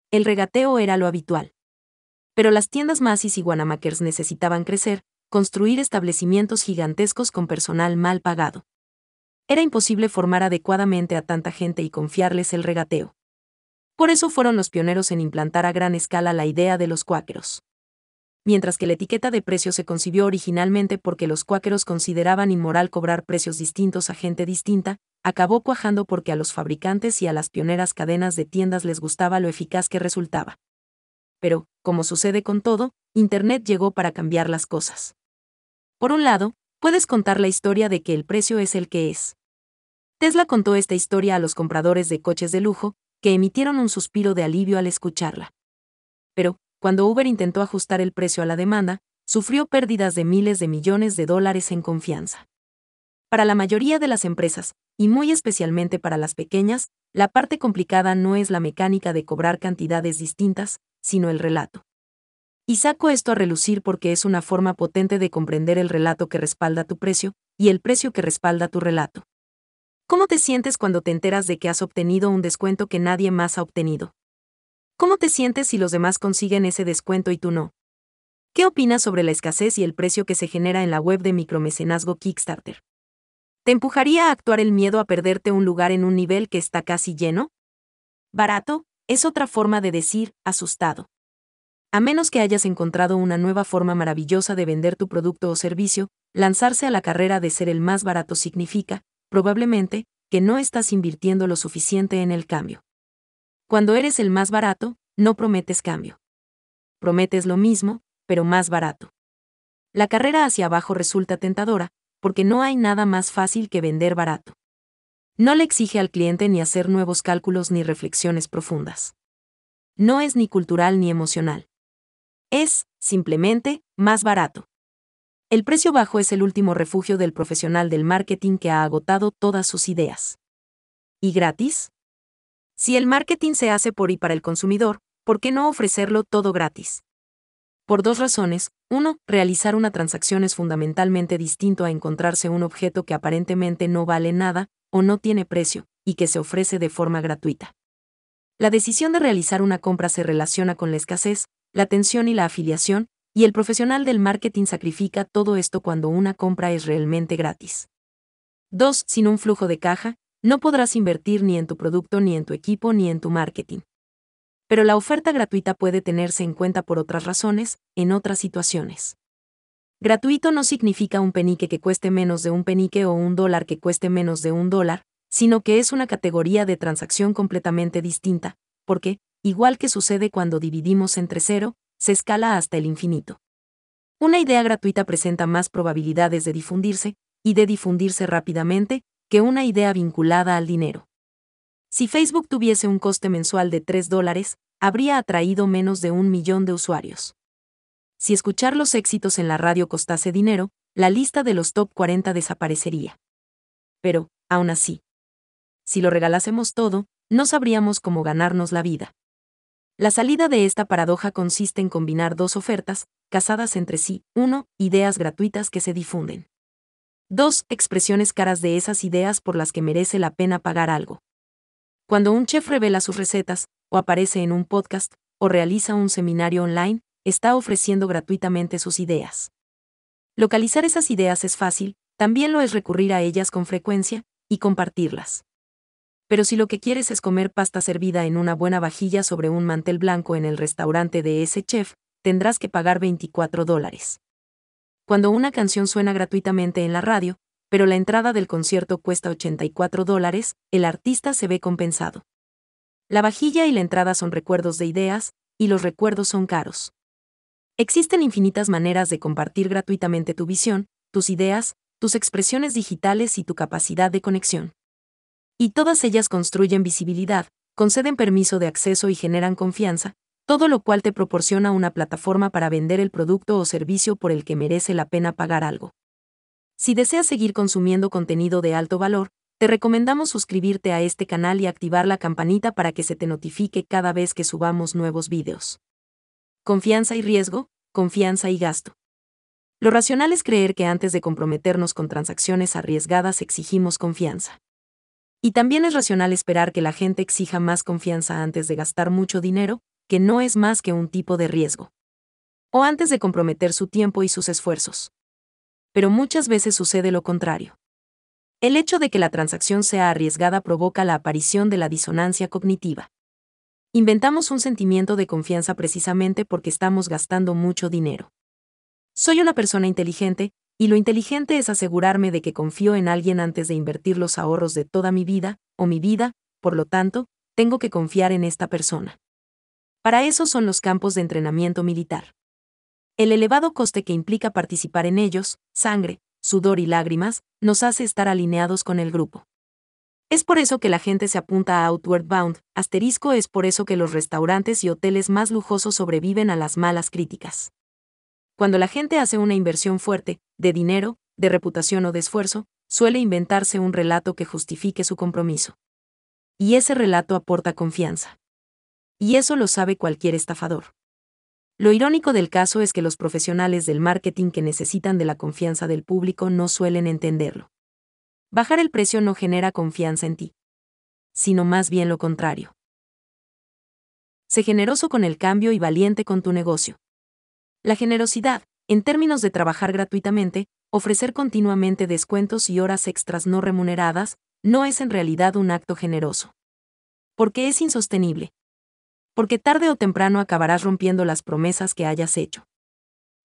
El regateo era lo habitual. Pero las tiendas Masis y Guanamakers necesitaban crecer, construir establecimientos gigantescos con personal mal pagado. Era imposible formar adecuadamente a tanta gente y confiarles el regateo. Por eso fueron los pioneros en implantar a gran escala la idea de los cuáqueros. Mientras que la etiqueta de precio se concibió originalmente porque los cuáqueros consideraban inmoral cobrar precios distintos a gente distinta, acabó cuajando porque a los fabricantes y a las pioneras cadenas de tiendas les gustaba lo eficaz que resultaba. Pero, como sucede con todo, Internet llegó para cambiar las cosas. Por un lado, puedes contar la historia de que el precio es el que es. Tesla contó esta historia a los compradores de coches de lujo, que emitieron un suspiro de alivio al escucharla. Pero, cuando Uber intentó ajustar el precio a la demanda, sufrió pérdidas de miles de millones de dólares en confianza. Para la mayoría de las empresas, y muy especialmente para las pequeñas, la parte complicada no es la mecánica de cobrar cantidades distintas, sino el relato. Y saco esto a relucir porque es una forma potente de comprender el relato que respalda tu precio, y el precio que respalda tu relato. ¿Cómo te sientes cuando te enteras de que has obtenido un descuento que nadie más ha obtenido? ¿Cómo te sientes si los demás consiguen ese descuento y tú no? ¿Qué opinas sobre la escasez y el precio que se genera en la web de micromecenazgo Kickstarter? ¿Te empujaría a actuar el miedo a perderte un lugar en un nivel que está casi lleno? Barato, es otra forma de decir, asustado. A menos que hayas encontrado una nueva forma maravillosa de vender tu producto o servicio, lanzarse a la carrera de ser el más barato significa, probablemente, que no estás invirtiendo lo suficiente en el cambio. Cuando eres el más barato, no prometes cambio. Prometes lo mismo, pero más barato. La carrera hacia abajo resulta tentadora, porque no hay nada más fácil que vender barato. No le exige al cliente ni hacer nuevos cálculos ni reflexiones profundas. No es ni cultural ni emocional. Es, simplemente, más barato. El precio bajo es el último refugio del profesional del marketing que ha agotado todas sus ideas. ¿Y gratis? Si el marketing se hace por y para el consumidor, ¿por qué no ofrecerlo todo gratis? Por dos razones. Uno, realizar una transacción es fundamentalmente distinto a encontrarse un objeto que aparentemente no vale nada o no tiene precio, y que se ofrece de forma gratuita. La decisión de realizar una compra se relaciona con la escasez, la tensión y la afiliación, y el profesional del marketing sacrifica todo esto cuando una compra es realmente gratis. 2. Sin un flujo de caja, no podrás invertir ni en tu producto, ni en tu equipo, ni en tu marketing. Pero la oferta gratuita puede tenerse en cuenta por otras razones, en otras situaciones. Gratuito no significa un penique que cueste menos de un penique o un dólar que cueste menos de un dólar, sino que es una categoría de transacción completamente distinta, porque, igual que sucede cuando dividimos entre cero, se escala hasta el infinito. Una idea gratuita presenta más probabilidades de difundirse, y de difundirse rápidamente, que una idea vinculada al dinero. Si Facebook tuviese un coste mensual de 3 dólares, habría atraído menos de un millón de usuarios. Si escuchar los éxitos en la radio costase dinero, la lista de los top 40 desaparecería. Pero, aún así, si lo regalásemos todo, no sabríamos cómo ganarnos la vida. La salida de esta paradoja consiste en combinar dos ofertas, casadas entre sí. 1. Ideas gratuitas que se difunden. 2. Expresiones caras de esas ideas por las que merece la pena pagar algo. Cuando un chef revela sus recetas, o aparece en un podcast, o realiza un seminario online, está ofreciendo gratuitamente sus ideas. Localizar esas ideas es fácil, también lo es recurrir a ellas con frecuencia, y compartirlas pero si lo que quieres es comer pasta servida en una buena vajilla sobre un mantel blanco en el restaurante de ese chef, tendrás que pagar 24 dólares. Cuando una canción suena gratuitamente en la radio, pero la entrada del concierto cuesta 84 dólares, el artista se ve compensado. La vajilla y la entrada son recuerdos de ideas, y los recuerdos son caros. Existen infinitas maneras de compartir gratuitamente tu visión, tus ideas, tus expresiones digitales y tu capacidad de conexión y todas ellas construyen visibilidad, conceden permiso de acceso y generan confianza, todo lo cual te proporciona una plataforma para vender el producto o servicio por el que merece la pena pagar algo. Si deseas seguir consumiendo contenido de alto valor, te recomendamos suscribirte a este canal y activar la campanita para que se te notifique cada vez que subamos nuevos videos. Confianza y riesgo, confianza y gasto. Lo racional es creer que antes de comprometernos con transacciones arriesgadas exigimos confianza. Y también es racional esperar que la gente exija más confianza antes de gastar mucho dinero, que no es más que un tipo de riesgo. O antes de comprometer su tiempo y sus esfuerzos. Pero muchas veces sucede lo contrario. El hecho de que la transacción sea arriesgada provoca la aparición de la disonancia cognitiva. Inventamos un sentimiento de confianza precisamente porque estamos gastando mucho dinero. Soy una persona inteligente, y lo inteligente es asegurarme de que confío en alguien antes de invertir los ahorros de toda mi vida, o mi vida, por lo tanto, tengo que confiar en esta persona. Para eso son los campos de entrenamiento militar. El elevado coste que implica participar en ellos, sangre, sudor y lágrimas, nos hace estar alineados con el grupo. Es por eso que la gente se apunta a Outward Bound, asterisco es por eso que los restaurantes y hoteles más lujosos sobreviven a las malas críticas. Cuando la gente hace una inversión fuerte, de dinero, de reputación o de esfuerzo, suele inventarse un relato que justifique su compromiso. Y ese relato aporta confianza. Y eso lo sabe cualquier estafador. Lo irónico del caso es que los profesionales del marketing que necesitan de la confianza del público no suelen entenderlo. Bajar el precio no genera confianza en ti, sino más bien lo contrario. Sé generoso con el cambio y valiente con tu negocio. La generosidad, en términos de trabajar gratuitamente, ofrecer continuamente descuentos y horas extras no remuneradas, no es en realidad un acto generoso. Porque es insostenible. Porque tarde o temprano acabarás rompiendo las promesas que hayas hecho.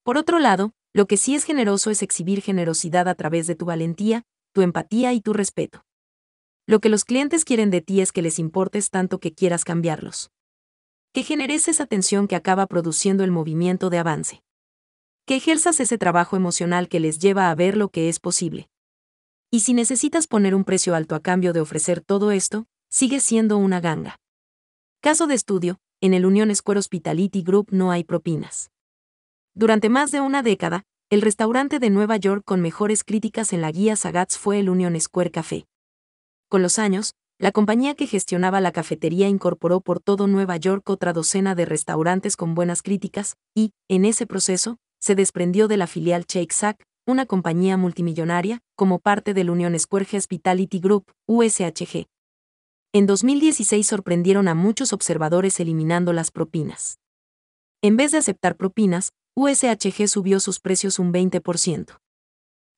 Por otro lado, lo que sí es generoso es exhibir generosidad a través de tu valentía, tu empatía y tu respeto. Lo que los clientes quieren de ti es que les importes tanto que quieras cambiarlos que generes esa tensión que acaba produciendo el movimiento de avance. Que ejerzas ese trabajo emocional que les lleva a ver lo que es posible. Y si necesitas poner un precio alto a cambio de ofrecer todo esto, sigue siendo una ganga. Caso de estudio, en el Union Square Hospitality Group no hay propinas. Durante más de una década, el restaurante de Nueva York con mejores críticas en la guía Sagats fue el Union Square Café. Con los años, la compañía que gestionaba la cafetería incorporó por todo Nueva York otra docena de restaurantes con buenas críticas, y, en ese proceso, se desprendió de la filial Shake Shack, una compañía multimillonaria, como parte del Union Square Hospitality Group, USHG. En 2016 sorprendieron a muchos observadores eliminando las propinas. En vez de aceptar propinas, USHG subió sus precios un 20%.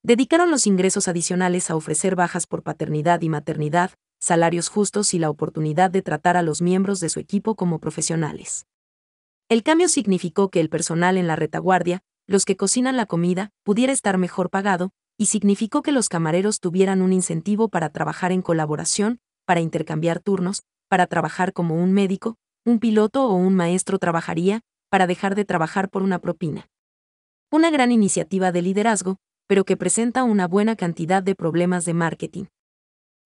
Dedicaron los ingresos adicionales a ofrecer bajas por paternidad y maternidad, salarios justos y la oportunidad de tratar a los miembros de su equipo como profesionales. El cambio significó que el personal en la retaguardia, los que cocinan la comida, pudiera estar mejor pagado, y significó que los camareros tuvieran un incentivo para trabajar en colaboración, para intercambiar turnos, para trabajar como un médico, un piloto o un maestro trabajaría, para dejar de trabajar por una propina. Una gran iniciativa de liderazgo, pero que presenta una buena cantidad de problemas de marketing.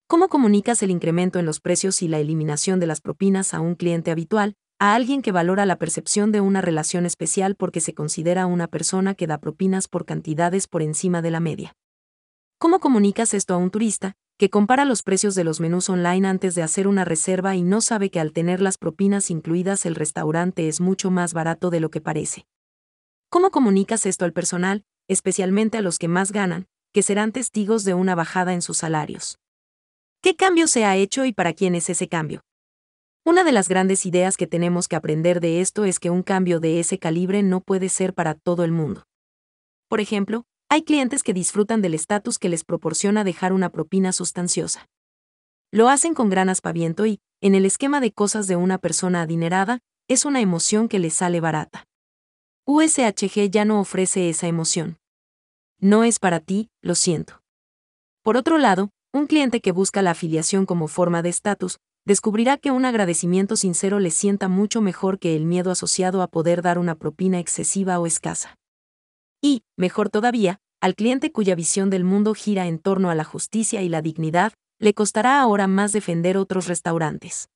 ¿Cómo comunicas el incremento en los precios y la eliminación de las propinas a un cliente habitual, a alguien que valora la percepción de una relación especial porque se considera una persona que da propinas por cantidades por encima de la media? ¿Cómo comunicas esto a un turista, que compara los precios de los menús online antes de hacer una reserva y no sabe que al tener las propinas incluidas el restaurante es mucho más barato de lo que parece? ¿Cómo comunicas esto al personal, especialmente a los que más ganan, que serán testigos de una bajada en sus salarios? ¿Qué cambio se ha hecho y para quién es ese cambio? Una de las grandes ideas que tenemos que aprender de esto es que un cambio de ese calibre no puede ser para todo el mundo. Por ejemplo, hay clientes que disfrutan del estatus que les proporciona dejar una propina sustanciosa. Lo hacen con gran aspaviento y, en el esquema de cosas de una persona adinerada, es una emoción que les sale barata. USHG ya no ofrece esa emoción. No es para ti, lo siento. Por otro lado, un cliente que busca la afiliación como forma de estatus, descubrirá que un agradecimiento sincero le sienta mucho mejor que el miedo asociado a poder dar una propina excesiva o escasa. Y, mejor todavía, al cliente cuya visión del mundo gira en torno a la justicia y la dignidad, le costará ahora más defender otros restaurantes.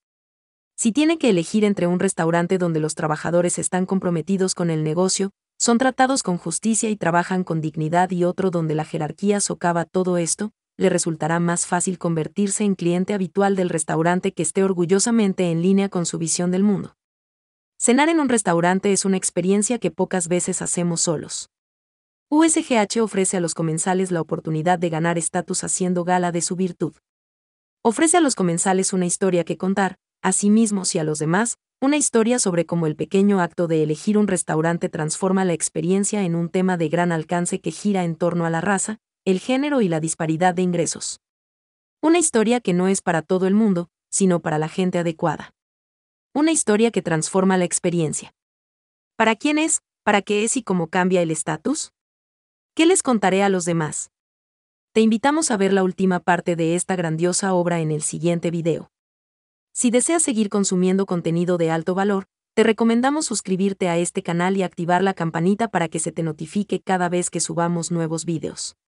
Si tiene que elegir entre un restaurante donde los trabajadores están comprometidos con el negocio, son tratados con justicia y trabajan con dignidad y otro donde la jerarquía socava todo esto, le resultará más fácil convertirse en cliente habitual del restaurante que esté orgullosamente en línea con su visión del mundo. Cenar en un restaurante es una experiencia que pocas veces hacemos solos. USGH ofrece a los comensales la oportunidad de ganar estatus haciendo gala de su virtud. Ofrece a los comensales una historia que contar, a sí mismos y a los demás, una historia sobre cómo el pequeño acto de elegir un restaurante transforma la experiencia en un tema de gran alcance que gira en torno a la raza, el género y la disparidad de ingresos. Una historia que no es para todo el mundo, sino para la gente adecuada. Una historia que transforma la experiencia. ¿Para quién es? ¿Para qué es y cómo cambia el estatus? ¿Qué les contaré a los demás? Te invitamos a ver la última parte de esta grandiosa obra en el siguiente video. Si deseas seguir consumiendo contenido de alto valor, te recomendamos suscribirte a este canal y activar la campanita para que se te notifique cada vez que subamos nuevos videos.